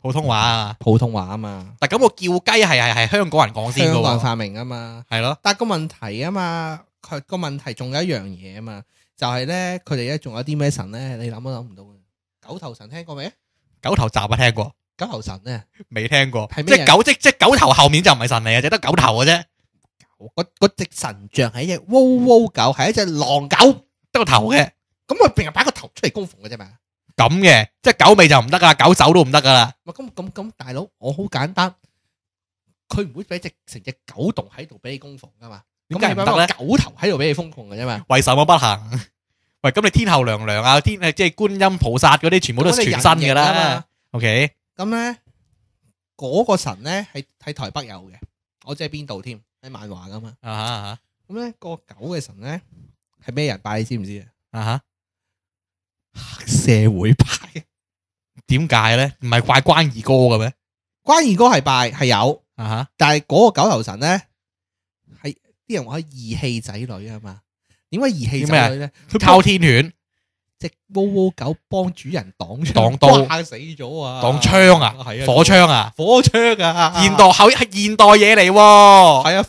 普通话啊，普通话啊嘛。但咁我叫鸡系系系香港人讲先噶，香港发明啊嘛。系咯。但个问题啊嘛，佢个问题仲有一样嘢啊嘛，就系咧佢哋咧仲有啲咩神咧？你谂都谂唔到嘅。狗头神听过未？九头杂啊听过。九头神咧？未听过。即系九即即系狗头后面就唔系神嚟嘅，净得九头嘅啫。嗰嗰只神像系一只汪汪狗，系一只狼狗，得个头嘅。咁佢平日摆个头出嚟供奉嘅啫嘛。咁嘅，即系狗尾就唔得噶，狗手都唔得噶啦。咁咁咁，大佬，我好简单，佢唔会俾只成只狗洞喺度俾你供奉噶嘛？点解唔得咧？狗头喺度俾你供奉嘅啫嘛？为什么不行？喂，咁你天后娘娘啊，天即系观音菩萨嗰啲，全部都系全身噶啦。OK，咁咧嗰个神咧喺喺台北有嘅，我知喺边度添。喺漫画噶嘛？啊咁咧个狗嘅神咧系咩人拜？你知唔知啊？啊吓，黑社会拜？点解咧？唔系怪关二哥嘅咩？关二哥系拜系有啊吓，但系嗰个狗头神咧系啲人话义气仔女啊嘛？点解义气仔女咧？佢哮天犬，只汪汪狗帮主人挡挡刀，死咗啊！挡枪啊？系啊，火枪啊？火枪啊？现代口系现代嘢嚟，系啊。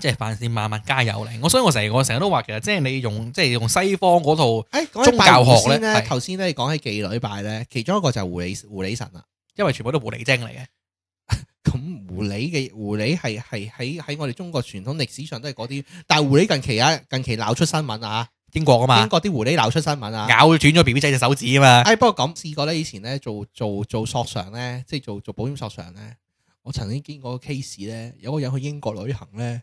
即系凡事慢慢加油嚟，我所以我成日我成日都话，其实即系你用即系用西方嗰套诶宗教学咧。头先咧讲起妓女拜咧，其中一个就系狐狸狐狸神啦，因为全部都狐狸精嚟嘅。<laughs> 咁狐狸嘅狐狸系系喺喺我哋中国传统历史上都系嗰啲，但系狐狸近期啊，近期闹出新闻啊，英国啊嘛，英国啲狐狸闹出新闻啊，咬断咗 B B 仔只手指啊嘛。哎，不过咁试过咧，以前咧做做做索偿咧，即系做做保险索偿咧，我曾经见过 case 咧，有个人去英国旅行咧。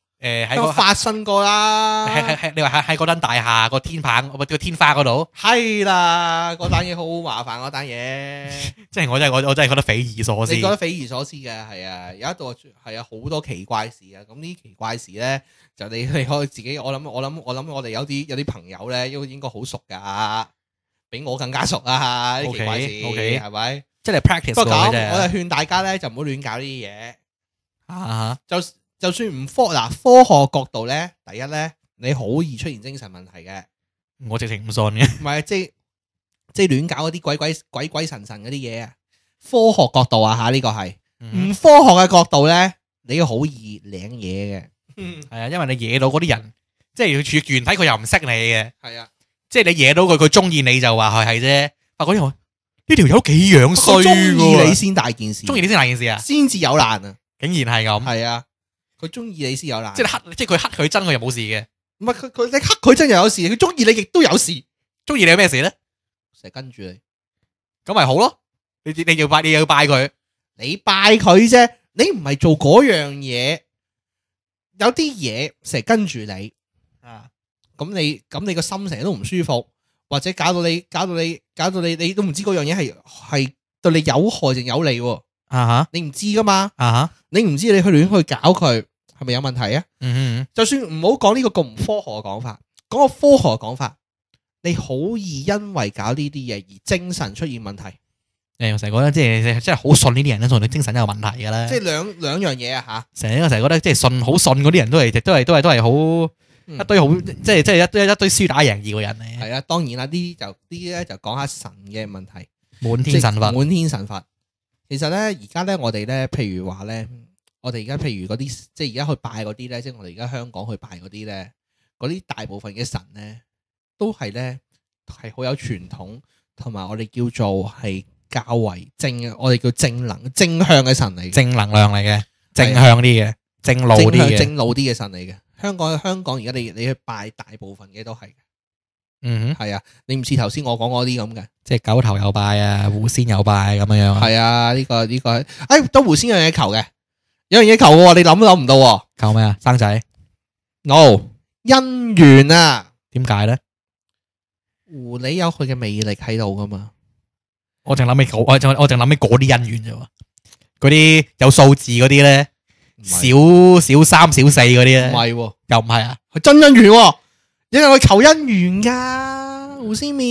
诶，喺个发生过啦，喺喺喺你话喺喺嗰间大厦个天棚，我叫天花嗰度，系啦，嗰单嘢好麻烦嗰单嘢，<laughs> 即系我真系我我真系觉得匪夷所思，你觉得匪夷所思嘅系啊，有一度系啊好多奇怪事啊，咁呢奇怪事咧，就你 <laughs> 你可以自己，我谂我谂我谂我哋有啲有啲朋友咧，应应该好熟噶，比我更加熟啊，奇怪事，o k 系咪？即系 practice，不过我就劝大家咧，就唔好乱搞呢啲嘢，啊，就。就算唔科嗱科学角度咧，第一咧你好易出现精神问题嘅，我直情唔信嘅。唔系即即乱搞嗰啲鬼鬼鬼鬼神神嗰啲嘢啊！科学角度啊吓，呢个系唔科学嘅角度咧，你要好易领嘢嘅。嗯，系啊，因为你惹到嗰啲人，即系要处原体，佢又唔识你嘅。系啊，即系你惹到佢，佢中意你就话佢系啫。啊，嗰样呢条友几样衰，中意你先大件事，中意你先大件事啊，先至有难啊，竟然系咁，系啊。佢中意你先有啦，即系黑，即系佢黑佢真，佢又冇事嘅。唔系佢佢你黑佢真又有事，佢中意你亦都有事。中意你有咩事咧？成日跟住你，咁咪好咯？你你要拜你要拜佢，你拜佢啫。你唔系做嗰样嘢，有啲嘢成日跟住你啊。咁你咁你个心成日都唔舒服，或者搞到你搞到你搞到你你都唔知嗰样嘢系系对你有害定有利。啊吓？你唔知噶嘛？啊吓？你唔知你去乱去搞佢。系咪有问题啊？嗯嗯，就算唔好讲呢个咁唔科学嘅讲法，讲个科学嘅讲法，你好易因为搞呢啲嘢而精神出现问题。诶，我成日觉得即系即系好信呢啲人咧，同你精神有问题噶啦。即系两两样嘢啊吓！成日我成日觉得即系信好信嗰啲人都系都系都系都系好一堆好即系即系一堆一堆输打赢二嘅人咧。系啊，当然啦，呢啲就呢啲咧就讲下神嘅问题，满天神佛，满天神佛。其实咧，而家咧，我哋咧，譬如话咧。我哋而家譬如嗰啲，即系而家去拜嗰啲咧，即系我哋而家香港去拜嗰啲咧，嗰啲大部分嘅神咧，都系咧系好有传统，同埋我哋叫做系较为正，我哋叫正能量、正向嘅神嚟，正能量嚟嘅，正向啲嘅，正路啲嘅，正路啲嘅神嚟嘅。香港香港而家你你去拜大部分嘅都系，嗯哼，系啊，你唔似头先我讲嗰啲咁嘅，即系狗头有拜啊，狐仙有拜咁样样，系啊，呢个呢个，哎，都狐仙有嘢求嘅。有样嘢求嘅你谂都谂唔到。求咩啊？生仔？No，姻缘啊？点解咧？狐狸有佢嘅魅力喺度噶嘛？我净谂起我净我净谂起嗰啲姻缘啫喎。嗰啲有数字嗰啲咧，小小三小四嗰啲咧，唔系，又唔系啊？系真姻缘，因为佢求姻缘噶，胡仙庙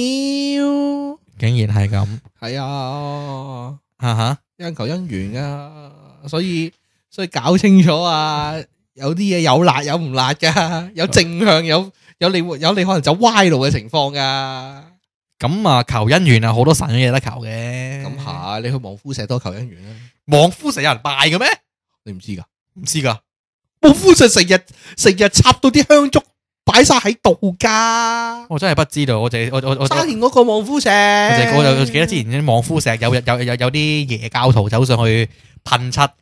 竟然系咁，系啊，哈哈，有人求姻缘啊，所以。所以搞清楚啊，有啲嘢有辣有唔辣噶，<laughs> 有正向有有你有你可能走歪路嘅情况噶。咁啊，求姻缘啊，好多神嘅嘢得求嘅。咁系，你去望夫石都求姻缘啊？望夫石有人拜嘅咩？你唔知噶？唔知噶？望夫石成日成日插到啲香烛摆晒喺度噶。我真系不知道，我净系我我我沙田嗰个望夫石。我净记得之前啲望夫石有有有有啲夜教徒走上去喷漆。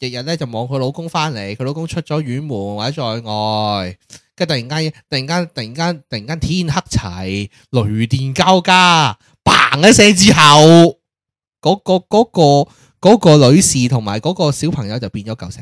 日日咧就望佢老公翻嚟，佢老公出咗远门或者在外，跟住突然间突然间突然间突然间天黑齐，雷电交加，砰一声之后，嗰个嗰个嗰个女士同埋嗰个小朋友就变咗嚿石。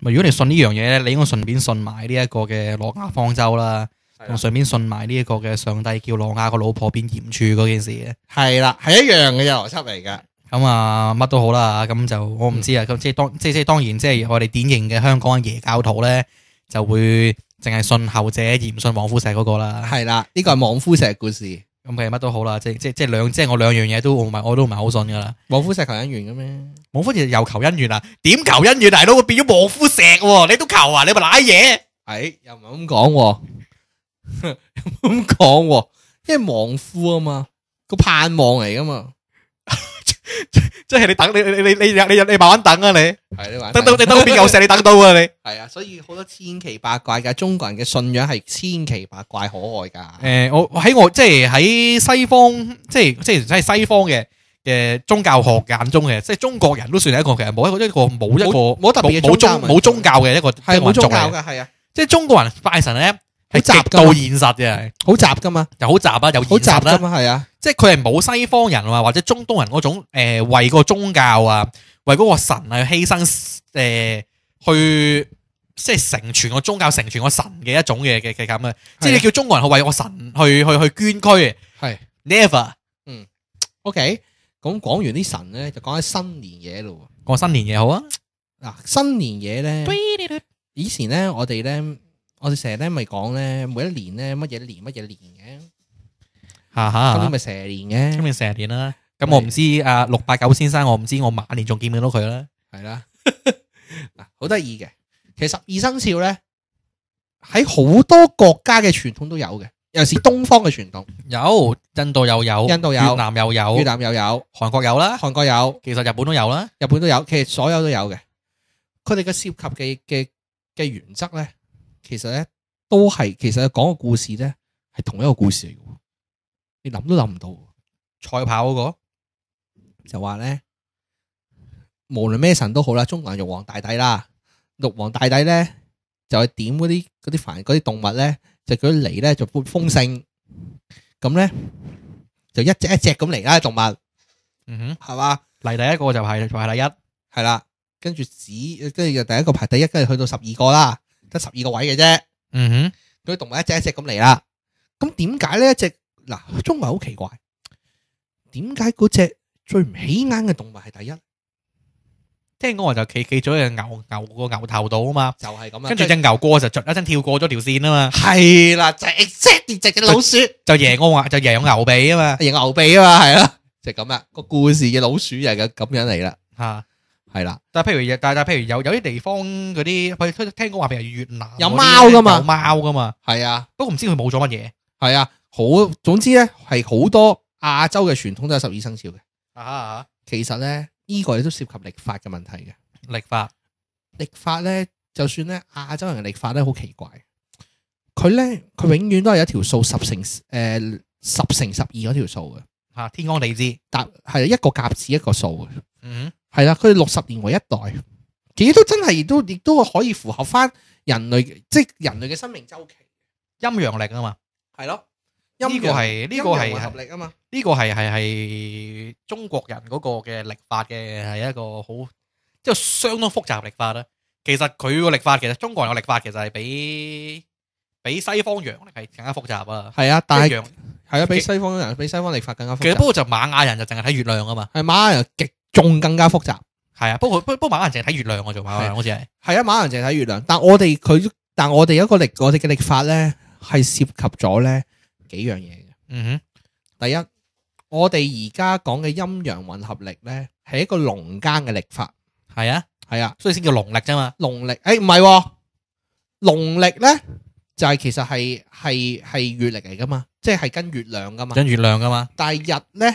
如果你信呢样嘢咧，你应该顺便信埋呢一个嘅诺亚方舟啦，同顺便信埋呢一个嘅上帝叫诺亚个老婆变盐柱嗰件事嘅系啦，系一样嘅逻辑嚟噶。咁啊，乜都好啦，咁就我唔知啊。咁即系当，即系即系当然，即系我哋典型嘅香港嘅耶教徒咧，就会净系信后者而唔信望夫石嗰个啦。系啦，呢个系望夫石故事。咁其实乜都好啦，即系即系即系两，即系我两样嘢都唔系，我都唔系好信噶啦。望夫石求姻缘嘅咩？望夫石又求姻缘啊？点求姻缘大佬会变咗望夫石？你都求啊？你咪濑嘢？诶，又唔系咁讲，<laughs> 咁讲，因为亡夫啊嘛，个盼望嚟噶嘛。<laughs> 即系你等你你你你你你慢慢等啊你，系你等到你等边牛石你等到啊你，系 <laughs> 啊所以好多千奇百怪噶，中国人嘅信仰系千奇百怪可爱噶。诶我喺我即系喺西方即系即系即系西方嘅嘅宗教学眼中嘅，即系中国人都算系一个其实冇一个一个冇一个冇特别冇宗冇宗教嘅一个系冇宗教嘅系啊，即系中国人拜神咧。系集到现实嘅，好杂噶嘛，又好杂啊，又好杂啦，系啊，即系佢系冇西方人啊，或者中东人嗰种诶为个宗教啊，为嗰个神啊牺牲诶去即系成全个宗教，成全个神嘅一种嘅嘅嘅咁啊，即系叫中国人去为个神去去去捐躯系 never，嗯，OK，咁讲完啲神咧，就讲喺新年嘢咯，讲新年嘢好啊，嗱新年嘢咧，以前咧我哋咧。我哋成日咧咪讲咧，每一年咧乜嘢年乜嘢年嘅，今年咪蛇年嘅，今年蛇年啦。咁我唔知阿六八九先生，我唔知我晚年仲见唔见到佢啦。系啦，<laughs> 嗱，好得意嘅。其实二生肖咧喺好多国家嘅传统都有嘅，尤其是东方嘅传统有，印度又有，印度有，越南又有，越南又有，韩国有啦，韩国有，其实日本都有啦，日本都有，其实所有都有嘅。佢哋嘅涉及嘅嘅嘅原则咧。其实咧都系，其实讲个故事咧系同一个故事嚟嘅，你谂都谂唔到。赛跑嗰个就话咧，无论咩神都好啦，中国人玉皇大帝啦，玉皇大帝咧就系点嗰啲嗰啲凡嗰啲动物咧，就佢嚟咧就会丰盛，咁咧就一只一只咁嚟啦，动物，嗯哼，系嘛？嚟第一个就系就系第一，系啦，跟住子跟住就第一个排第一，跟住去到十二个啦。得十二个位嘅啫，嗯哼，啲动物一隻一隻咁嚟啦。咁点解咧？一只嗱，中文好奇怪，点解嗰只最唔起眼嘅动物系第一？听讲话就企企咗喺牛牛个牛头度啊嘛，就系咁。跟住只牛哥就一真跳过咗条线啊嘛，系啦，就只只只老鼠就赢我，就赢牛鼻啊嘛，赢牛鼻啊嘛，系咯，就咁啦。个故事嘅老鼠就嘅咁样嚟啦，吓。系啦，但系譬如，但系但系，譬如有有啲地方嗰啲，我听讲话譬如越南有猫噶嘛，有猫噶嘛，系啊，不过唔知佢冇咗乜嘢，系啊，好，总之咧系好多亚洲嘅传统都系十二生肖嘅，啊，啊其实咧呢个亦都涉及历法嘅问题嘅历法历法咧，就算咧亚洲人历法咧好奇怪，佢咧佢永远都系一条数十成诶十乘十二嗰条数嘅吓天光地支，但系一个甲子一个数嘅，嗯。系啦，佢六十年为一代，其实都真系都亦都可以符合翻人类，即系人类嘅生命周期阴阳力啊嘛，系咯，呢个系呢个系合力啊嘛，呢个系系系中国人嗰个嘅历法嘅系一个好即系相当复杂历法啦。其实佢个历法其实中国人个历法其实系比比西方阳历系更加复杂啊。系啊，但系系啊，比西方人比西方历法更加其实不过就玛雅人就净系睇月亮啊嘛，系玛雅人极。仲更加复杂，系啊，不过不不过马人净系睇月亮我做马人，好似系系啊，马人净系睇月亮，但我哋佢，但我哋一个历，我哋嘅历法咧系涉及咗咧几样嘢嘅。嗯哼，第一，我哋而家讲嘅阴阳混合力咧，系一个农耕嘅历法，系啊系啊，所以先叫农历啫嘛，农历，诶唔系，农历咧就系其实系系系月历嚟噶嘛，即系跟月亮噶嘛，跟月亮噶嘛，但系日咧。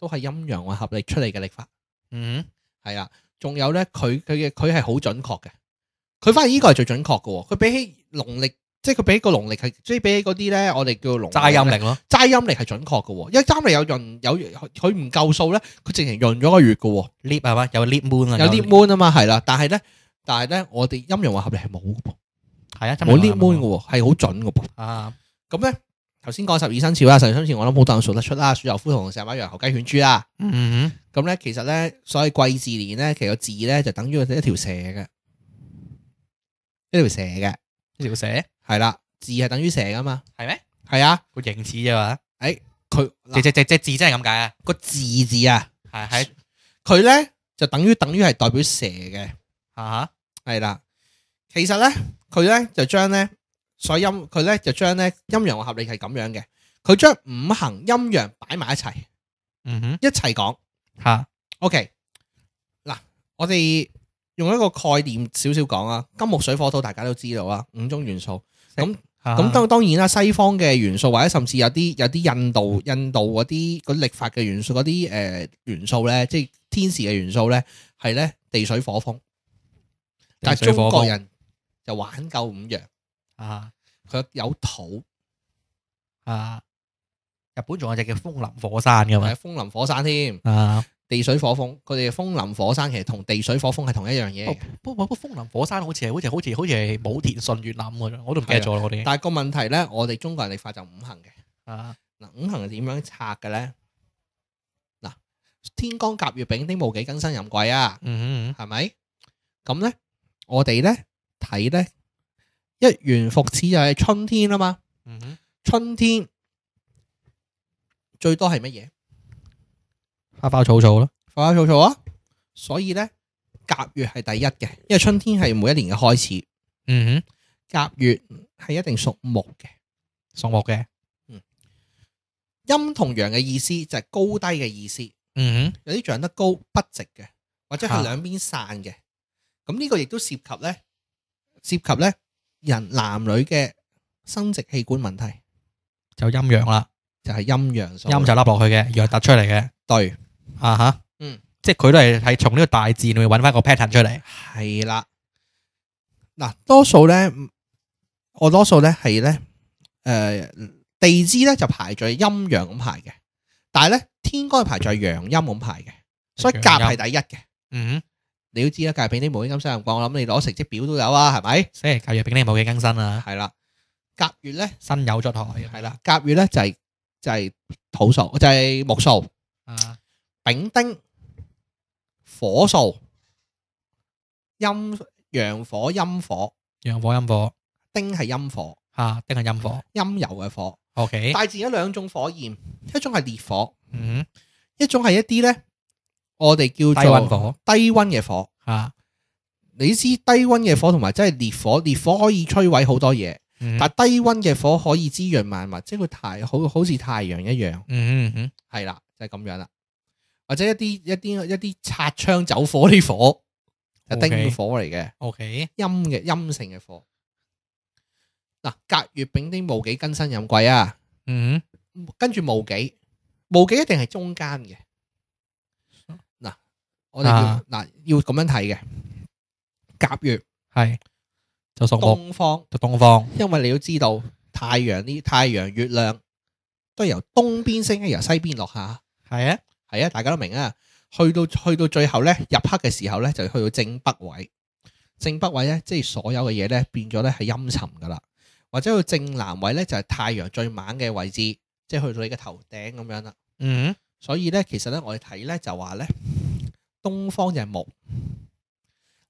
都系阴阳混合力出嚟嘅历法，嗯，系啊，仲有咧，佢佢嘅佢系好准确嘅，佢反而呢个系最准确嘅，佢比起农历，即系佢比起个农历系，即系比起嗰啲咧，我哋叫农斋阴历咯，斋阴历系准确嘅，因为斋历有闰有佢唔够数咧，佢直情闰咗个月嘅 l i a p 系嘛，有 l i a p Moon 啊，有 l i a p Moon 啊嘛，系啦，但系咧，但系咧，我哋阴阳混合力系冇嘅，系啊，冇 l i a p Moon 嘅，系好准嘅，啊，咁咧。头先讲十二生肖啦，十二生肖我谂好多人数得出啦，鼠、牛、虎、同蛇、马、羊、猴、鸡、犬、猪啦。嗯咁咧，其实咧，所以季字年咧，其实字咧就等于一条蛇嘅，一条蛇嘅，一条蛇系啦，字系等于蛇噶嘛，系咩？系啊，个形似啫嘛。诶，佢只只只只字真系咁解啊？个字字啊，系系佢咧就等于等于系代表蛇嘅。吓系啦，其实咧佢咧就将咧。所以阴佢咧就将咧阴阳合理系咁样嘅，佢将五行阴阳摆埋一齐，嗯哼，一齐讲吓。O K，嗱，我哋用一个概念少少讲啊，金木水火土大家都知道啊，五种元素。咁咁当当然啦，西方嘅元素或者甚至有啲有啲印度印度嗰啲嗰历法嘅元素嗰啲诶元素咧，即系天时嘅元素咧，系咧地水火风。但系中国人就玩够五样。啊！佢有土啊！日本仲有只叫风林火山嘅嘛？风林火山添啊！地水火风，佢哋风林火山其实同地水火风系同一样嘢。不不不，风林火山好似系好似好似好似系莆田信越南嘅，我都唔记得咗我哋。但系个问题咧，我哋中国人历法就五行嘅。啊！嗱，五行系点样拆嘅咧？嗱，天干甲乙丙丁戊己庚辛壬癸啊。嗯嗯嗯。系咪？咁咧，我哋咧睇咧。一元复始就系春天啦嘛，嗯哼，春天最多系乜嘢？花花草草咯，花花草草啊，所以咧，甲月系第一嘅，因为春天系每一年嘅开始，嗯哼，甲月系一定属木嘅，属木嘅，嗯，阴同阳嘅意思就系高低嘅意思，嗯哼，有啲长得高不直嘅，或者系两边散嘅，咁呢个亦都涉及咧，涉及咧。人男女嘅生殖器官问题就阴阳啦，就系阴阳，阴就凹落去嘅，阳突出嚟嘅。对，啊吓，嗯，即系佢都系系从呢个大自然里面搵翻个 pattern 出嚟。系啦，嗱，多数咧，我多数咧系咧，诶，地支咧就排在阴阳咁排嘅，但系咧天干排在阳阴咁排嘅，所以甲系第一嘅。嗯。你都知啦，甲月丙丁冇几更新，唔怪我谂你攞成绩表都有啊，系咪？即系甲月丙丁冇几更新啦，系啦。甲月咧新有出台，系啦。甲月咧就系就系土数，就系木数。啊，丙丁火数，阴阳火，阴火，阳火，阴火。丁系阴火，吓，丁系阴火，阴柔嘅火。O K，带住有两种火焰，一种系烈火，嗯，一种系一啲咧。我哋叫做低温嘅火吓，你知低温嘅火同埋真系烈火，烈火可以摧毁好多嘢，但系低温嘅火可以滋润万物，即系佢太好好似太阳一样。嗯嗯嗯，系啦，就系咁样啦。或者一啲一啲一啲擦枪走火啲火，系丁火嚟嘅。O K 阴嘅阴性嘅火。嗱，隔月丙丁戊己庚辛壬癸啊。嗯，跟住戊己，戊己一定系中间嘅。我哋嗱，要咁样睇嘅，甲月系就东方，就东方，因为你要知道太阳呢，太阳、月亮都系由东边升，由西边落下。系啊，系啊，大家都明啊。去到去到最后咧，入黑嘅时候咧，就去到正北位，正北位咧，即系所有嘅嘢咧，变咗咧系阴沉噶啦。或者去正南位咧，就系太阳最猛嘅位置，即系去到你嘅头顶咁样啦。嗯，所以咧，其实咧，我哋睇咧，就话咧。东方就系木，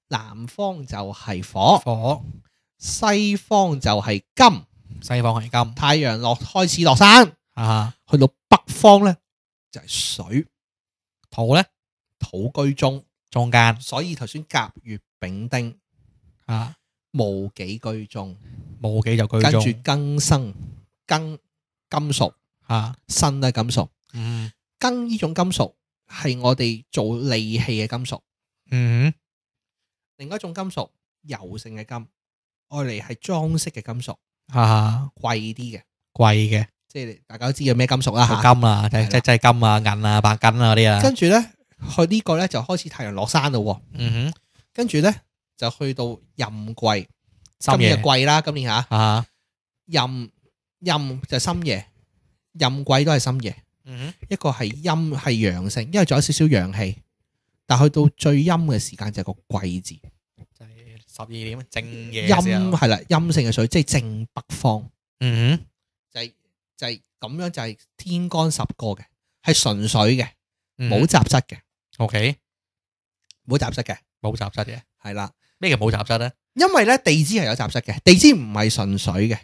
南方就系火，火，西方就系金，西方系金，太阳落开始落山，啊，去到北方咧就系水，土咧土居中中间，所以头先甲乙丙丁啊，木己居中，冇己就居中，跟住更生更金属啊，金系金属，嗯，金呢种金属。系我哋做利器嘅金属，嗯，另一种金属柔性嘅金，爱嚟系装饰嘅金属，吓贵啲嘅，贵嘅，即系大家都知道咩金属啦，金啊，即系即系金啊，银啊，白金啊嗰啲啊。跟住咧，去呢个咧就开始太阳落山咯，嗯哼，跟住咧就去到任季，今年就贵啦，今年吓，任任就深夜，任季都系深夜。嗯一个系阴系阳性，因为仲有少少阳气，但去到最阴嘅时间就系个季字，就系十二点正夜，阴系啦，阴性嘅水即系正北方，嗯哼，就系就系咁样，就系天干十个嘅系纯水嘅，冇杂质嘅，OK，冇杂质嘅，冇杂质嘅，系啦，咩叫冇杂质咧？因为咧地支系有杂质嘅，地支唔系纯水嘅。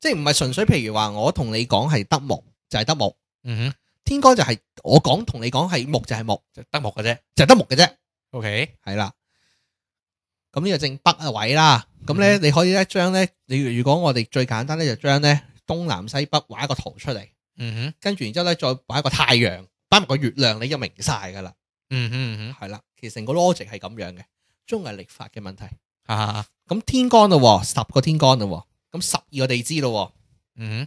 即系唔系纯粹，譬如话我同你讲系德木就系德木，嗯哼，天干就系我讲同你讲系木就系木，就德木嘅啫，就系德木嘅啫，OK 系啦。咁呢个正北嘅位啦，咁咧你可以咧将咧，你如果我哋最简单咧就将咧东南西北画一个图出嚟，嗯哼，跟住然之后咧再画一个太阳，摆埋个月亮，你就明晒噶啦，嗯嗯嗯，系啦，其实成个 logic 系咁样嘅，中系历法嘅问题，咁天干咯，十个天干咯。咁十二个地支咯，嗯，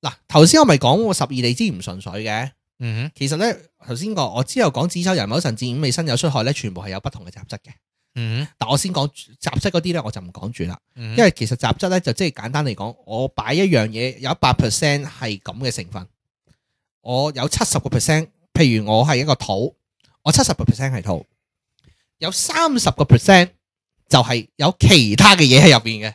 嗱，头先我咪讲个十二地支唔纯粹嘅，嗯，其实咧头先我我之后讲子丑人卯辰巳午未申酉戌亥咧，全部系有不同嘅杂质嘅，嗯，但我先讲杂质嗰啲咧，我就唔讲住啦，因为其实杂质咧就即系简单嚟讲，我摆一样嘢有一百 percent 系咁嘅成分，我有七十个 percent，譬如我系一个土，我七十个 percent 系土，有三十个 percent 就系有其他嘅嘢喺入边嘅。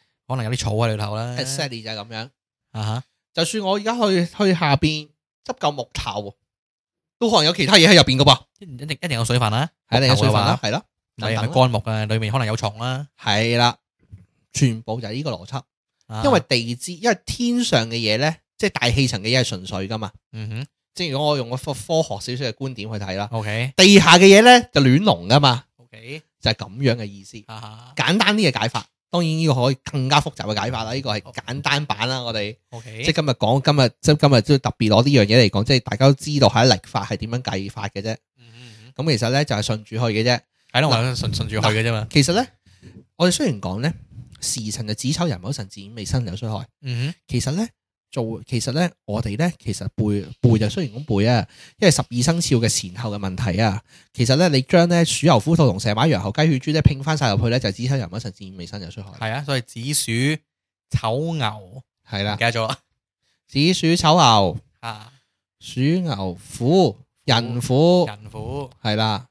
可能有啲草喺里头啦，就系咁样啊！就算我而家去去下边执嚿木头，都可能有其他嘢喺入边噶噃。一定一定有水分啦，一定有水分啦，系咯，又系干木嘅里面可能有虫啦，系啦，全部就系呢个逻辑。因为地支，因为天上嘅嘢咧，即系大气层嘅嘢系纯粹噶嘛。嗯哼，正如果我用个科科学少少嘅观点去睇啦，OK，地下嘅嘢咧就暖浓噶嘛，OK，就系咁样嘅意思。简单啲嘅解法。当然呢个可以更加复杂嘅解法啦，呢个系简单版啦，我哋 Okay. 即系今日讲今日即系今日都特别攞呢样嘢嚟讲，即系大家都知道喺历法系点样计法嘅啫。咁其实咧就系顺住去嘅啫，系咯，顺顺住去嘅啫嘛。其实咧，我哋虽然讲咧时辰嘅子丑寅卯辰巳未申有伤害，嗯，其实咧。做，其实咧，我哋咧，其实背背就虽然咁背啊，因为十二生肖嘅前后嘅问题啊，其实咧，你将咧鼠牛虎兔同蛇马羊猴鸡血猪咧拼翻晒入去咧，就只身入唔一阵至未生就出汗。系啊，所以子鼠丑牛系啦，加咗啊，子鼠丑牛啊，鼠牛虎人虎人虎系啦，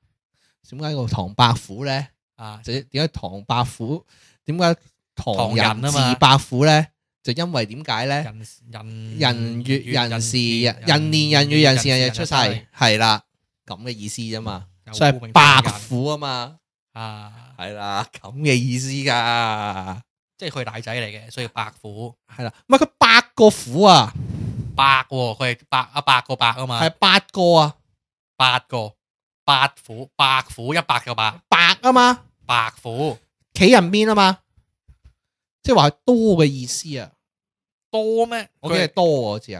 点解个唐伯虎咧？啊，点点解唐伯虎？点解唐人字白虎咧？就因为点解咧？人人月人事人年人月人事，人日出世系啦咁嘅意思啫嘛。所以白虎啊嘛，啊系啦咁嘅意思噶，即系佢大仔嚟嘅，所以白虎系啦。唔系佢八个虎啊，八个佢系八啊，八个八啊嘛，系八个啊，八个八虎，八虎一百个八，白啊嘛，白虎企人边啊嘛。即系话多嘅意思啊？多咩？我记系多啊，好似系。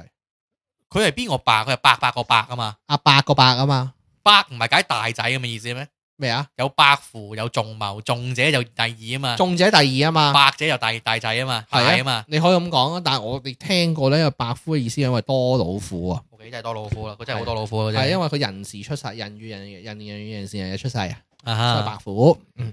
佢系边个伯？佢系伯伯个伯啊嘛，阿伯个伯啊嘛。伯唔系解大仔咁嘅意思咩？咩啊？有伯父，有仲谋，仲者就第二啊嘛。仲者第二啊嘛。伯者就大大仔啊嘛。系啊嘛。你可以咁讲啊，但系我哋听过咧，有伯父嘅意思，因为多老虎啊。我 k 得系多老虎啦，佢真系好多老虎嘅系因为佢人事出世，人与人，人与人与人事，人嘅出世啊，就百虎。嗯。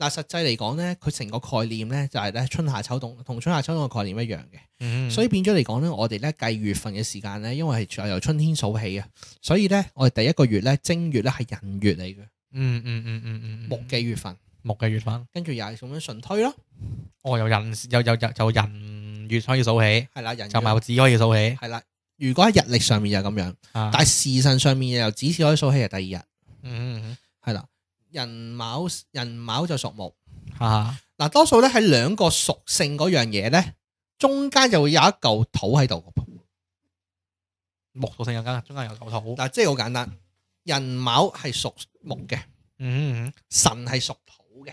嗱，實際嚟講咧，佢成個概念咧就係咧春夏秋冬，同春夏秋冬嘅概念一樣嘅，所以變咗嚟講咧，我哋咧計月份嘅時間咧，因為係由春天數起啊，所以咧我哋第一個月咧正月咧係人月嚟嘅，嗯嗯嗯嗯嗯，木嘅月份，木嘅月份，跟住又係咁樣順推咯，哦，由人又又又人月可以數起，係啦，人就埋子可以數起，係啦，如果喺日歷上面就咁樣，但时辰上面又由示可以數起系第二日，嗯嗯嗯，係啦。人卯人卯就属木，吓嗱，多数咧喺两个属性嗰样嘢咧，中间就会有一嚿土喺度。木属性有间，中间有嚿土。嗱，即系好简单，人卯系属木嘅，嗯嗯神系属土嘅，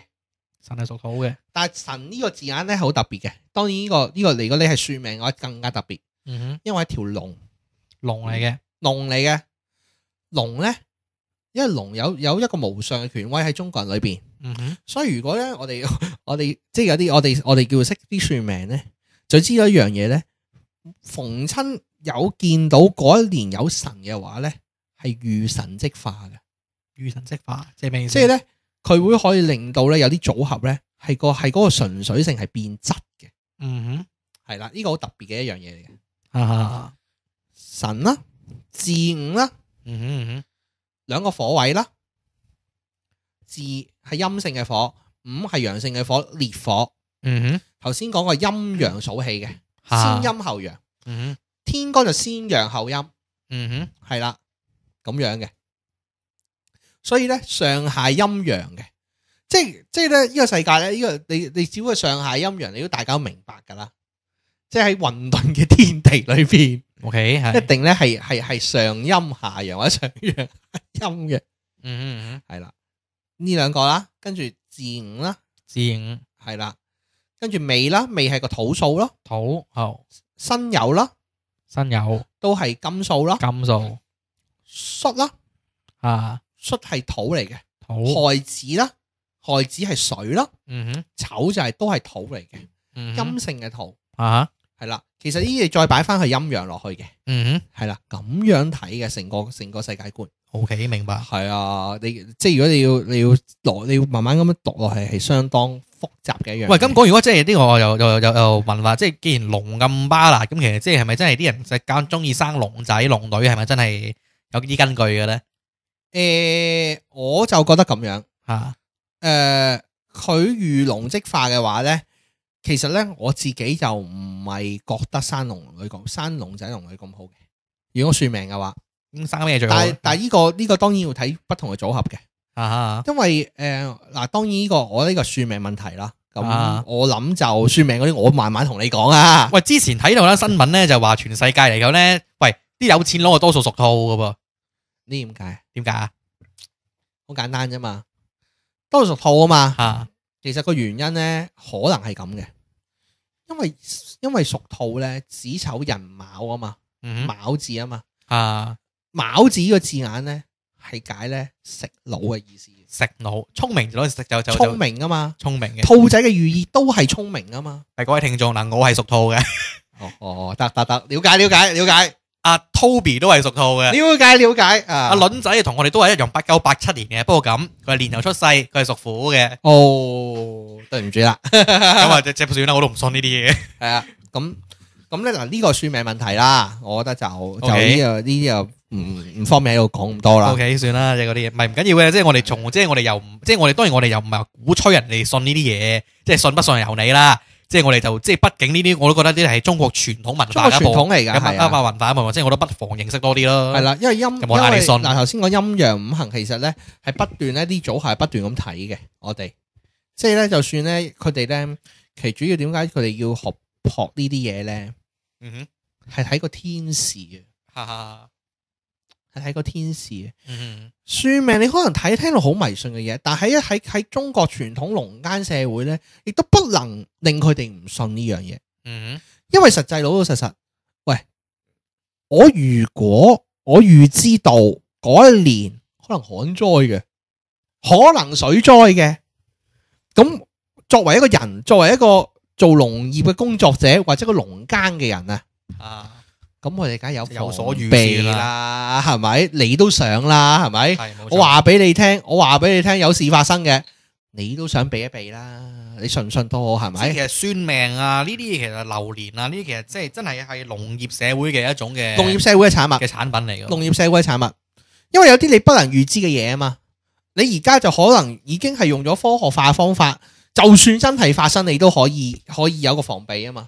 神系属土嘅。但系神呢个字眼咧，好特别嘅。当然呢个呢个如果你系算命嘅，话更加特别。嗯哼，因为系条龙，龙嚟嘅，龙嚟嘅，龙咧。因为龙有有一个无上嘅权威喺中国人里边，所以如果咧我哋 <laughs> 我哋即系有啲我哋我哋叫识啲算命咧，就知道一样嘢咧，逢亲有见到嗰一年有神嘅话咧，系遇神即化嘅，遇神即化，即系咩？即系咧佢会可以令到咧有啲组合咧系个系嗰个纯粹性系变质嘅，嗯哼，系啦，呢个好特别嘅一样嘢嚟嘅，神啦，字五啦，嗯哼。两个火位啦，字系阴性嘅火，五系阳性嘅火，烈火。嗯哼，头先讲个阴阳数气嘅，先阴后阳。嗯哼，天干就先阳后阴。嗯哼，系啦，咁样嘅。所以咧，上下阴阳嘅，即系即系咧，呢个世界咧，呢个你你只会上下阴阳，你都大家明白噶啦。即系喺混沌嘅天地里边。O K，系一定咧，系系系上阴下阳或者上阳阴嘅，嗯嗯嗯，系啦，呢两个啦，跟住字五啦，字五系啦，跟住未啦，未系个土数咯，土，好，新有啦，新有都系金数啦，金数，戌啦，啊，戌系土嚟嘅，土，亥子啦，亥子系水咯，嗯哼，丑就系都系土嚟嘅，阴性嘅土，啊。系啦，其实呢嘢再摆翻去阴阳落去嘅，嗯，系啦，咁样睇嘅成个成个世界观。O K，明白。系啊，你即系如果你要你要落，你要慢慢咁样读落去，系相当复杂嘅一样。喂，咁讲如果即系啲我又又又又问话，即系既然龙咁巴啦，咁其实即系咪真系啲人实间中意生龙仔龙女，系咪真系有啲根据嘅咧？诶，我就觉得咁样吓，诶，佢如龙即化嘅话咧。其实咧，我自己就唔系觉得山龙女咁、山龙仔龙女咁好嘅。如果算命嘅话，应生咩最好？但系但系呢个呢个当然要睇不同嘅组合嘅。啊，因为诶嗱，当然呢个我呢个算命问题啦。咁我谂就算命嗰啲，我慢慢同你讲啊。喂，之前睇到啦新闻咧，就话全世界嚟讲咧，喂啲有钱佬啊，多数属兔噶噃。呢点解？点解啊？好简单啫嘛，多数属兔啊嘛。啊，其实个原因咧，可能系咁嘅。因为因为属兔咧，子丑人卯啊嘛，卯字啊嘛，啊，卯字个字眼咧系解咧食脑嘅意思，食脑聪明就攞食就就聪明啊嘛，聪明嘅，兔仔嘅寓意都系聪明啊嘛，系 <laughs> 各位听众嗱，我系属兔嘅，哦哦哦，得得得，了解了解了解。阿 Toby 都系属兔嘅，了解了解啊！阿伦仔同我哋都系一样，八九八七年嘅，不过咁佢系年头出世，佢系属虎嘅。哦，对唔住啦，<laughs> 咁啊即系算啦，我都唔信呢啲嘢。系啊，咁咁咧嗱呢个书名问题啦，我觉得就就呢个呢又唔唔方便喺度讲咁多啦。OK，算啦，即嗰啲嘢，唔系唔紧要嘅，即系我哋从即系我哋又唔即系我哋当然我哋又唔系鼓吹人哋信呢啲嘢，即系信不信由你啦。即系我哋就即系，毕竟呢啲我都觉得啲系中国传统文化嘅一部嚟噶，文化文化啊嘛，即系我都不妨认识多啲咯。系啦，因为阴，我哋嗱头先讲阴阳五行，其实咧系不断咧啲组系不断咁睇嘅。我哋即系咧，就算咧，佢哋咧，其主要点解佢哋要学学呢啲嘢咧？嗯哼，系睇个天时嘅。系睇个天嗯、算命你可能睇听到好迷信嘅嘢，但系喺喺喺中国传统农耕社会咧，亦都不能令佢哋唔信呢样嘢。嗯，因为实际老老实实，喂，我如果我预知道嗰一年可能旱灾嘅，可能水灾嘅，咁作为一个人，作为一个做农业嘅工作者或者个农耕嘅人啊，啊。咁我哋梗有有所预备啦，系咪？你都想啦，系咪？我话俾你听，我话俾你听，有事发生嘅，你都想避一避啦。你信唔信都好，系咪？其实算命啊，呢啲其实流年啊，呢啲其实即系真系系农业社会嘅一种嘅农业社会嘅产物嘅产品嚟嘅。农业社会嘅产物，因为有啲你不能预知嘅嘢啊嘛。你而家就可能已经系用咗科学化方法，就算真系发生，你都可以可以有个防备啊嘛。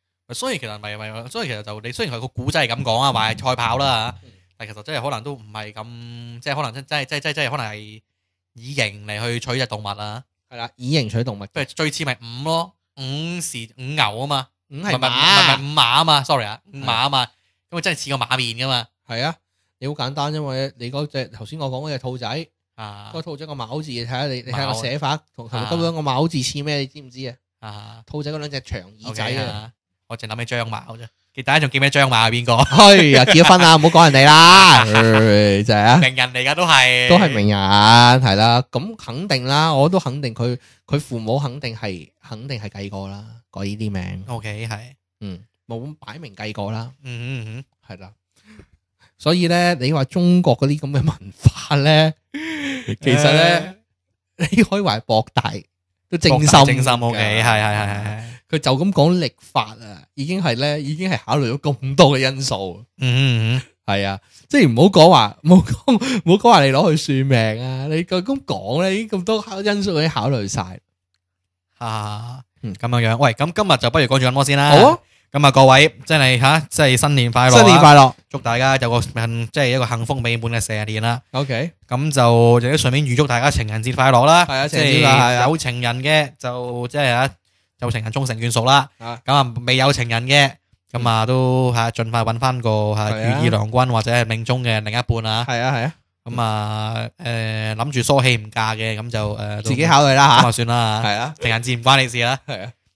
所以其实咪咪，所以其实就你虽然系个古仔系咁讲啊，话系赛跑啦但其实真系可能都唔系咁，即系可能真真真真真系可能系以形嚟去取只动物啊。系啦，以形取动物，即系最似咪五咯，五是五牛啊嘛，五系唔系五马啊嘛，sorry 啊，五马啊嘛，咁啊真系似个马面噶嘛。系啊，你好简单，因为你嗰只头先我讲嗰只兔仔啊，兔仔个马字，睇下你你睇个写法，同头先嗰个马字似咩？你知唔知啊？啊，兔仔嗰两只长耳仔啊。我净谂起张毛啫，其他人仲记咩张毛系边个？系啊，结咗婚啦，唔好讲人哋啦，就系啊，名人嚟噶，都系都系名人，系啦，咁肯定啦，我都肯定佢，佢父母肯定系，肯定系计过啦，改呢啲名，OK 系，嗯，冇摆明计过啦，嗯嗯嗯，系啦，所以咧，你话中国嗰啲咁嘅文化咧，其实咧，<laughs> 你可以话博大。都正心正心 OK，系系系系系，佢就咁讲历法啊，已经系咧，已经系考虑咗咁多嘅因素。嗯嗯系啊，即系唔好讲话，<laughs> 唔好唔好讲话你攞去算命啊！你咁咁讲咧，已经咁多因素已经考虑晒。吓，嗯，咁样样，喂，咁今日就不如讲住咁多先啦。好啊。咁啊，各位真系吓，即系新年快乐！新年快乐，祝大家有个即系一个幸福美满嘅成年啦。OK，咁就就喺顺便预祝大家情人节快乐啦。系啊，情人节系啊。有情人嘅就即系啊，有情人终成眷属啦。咁啊，未有情人嘅，咁啊都吓尽快揾翻个如意郎君或者系命中嘅另一半啊。系啊，系啊。咁啊，诶，谂住梳气唔嫁嘅，咁就诶，自己考虑啦吓，算啦。系啊，情人节唔关你事啦。系啊。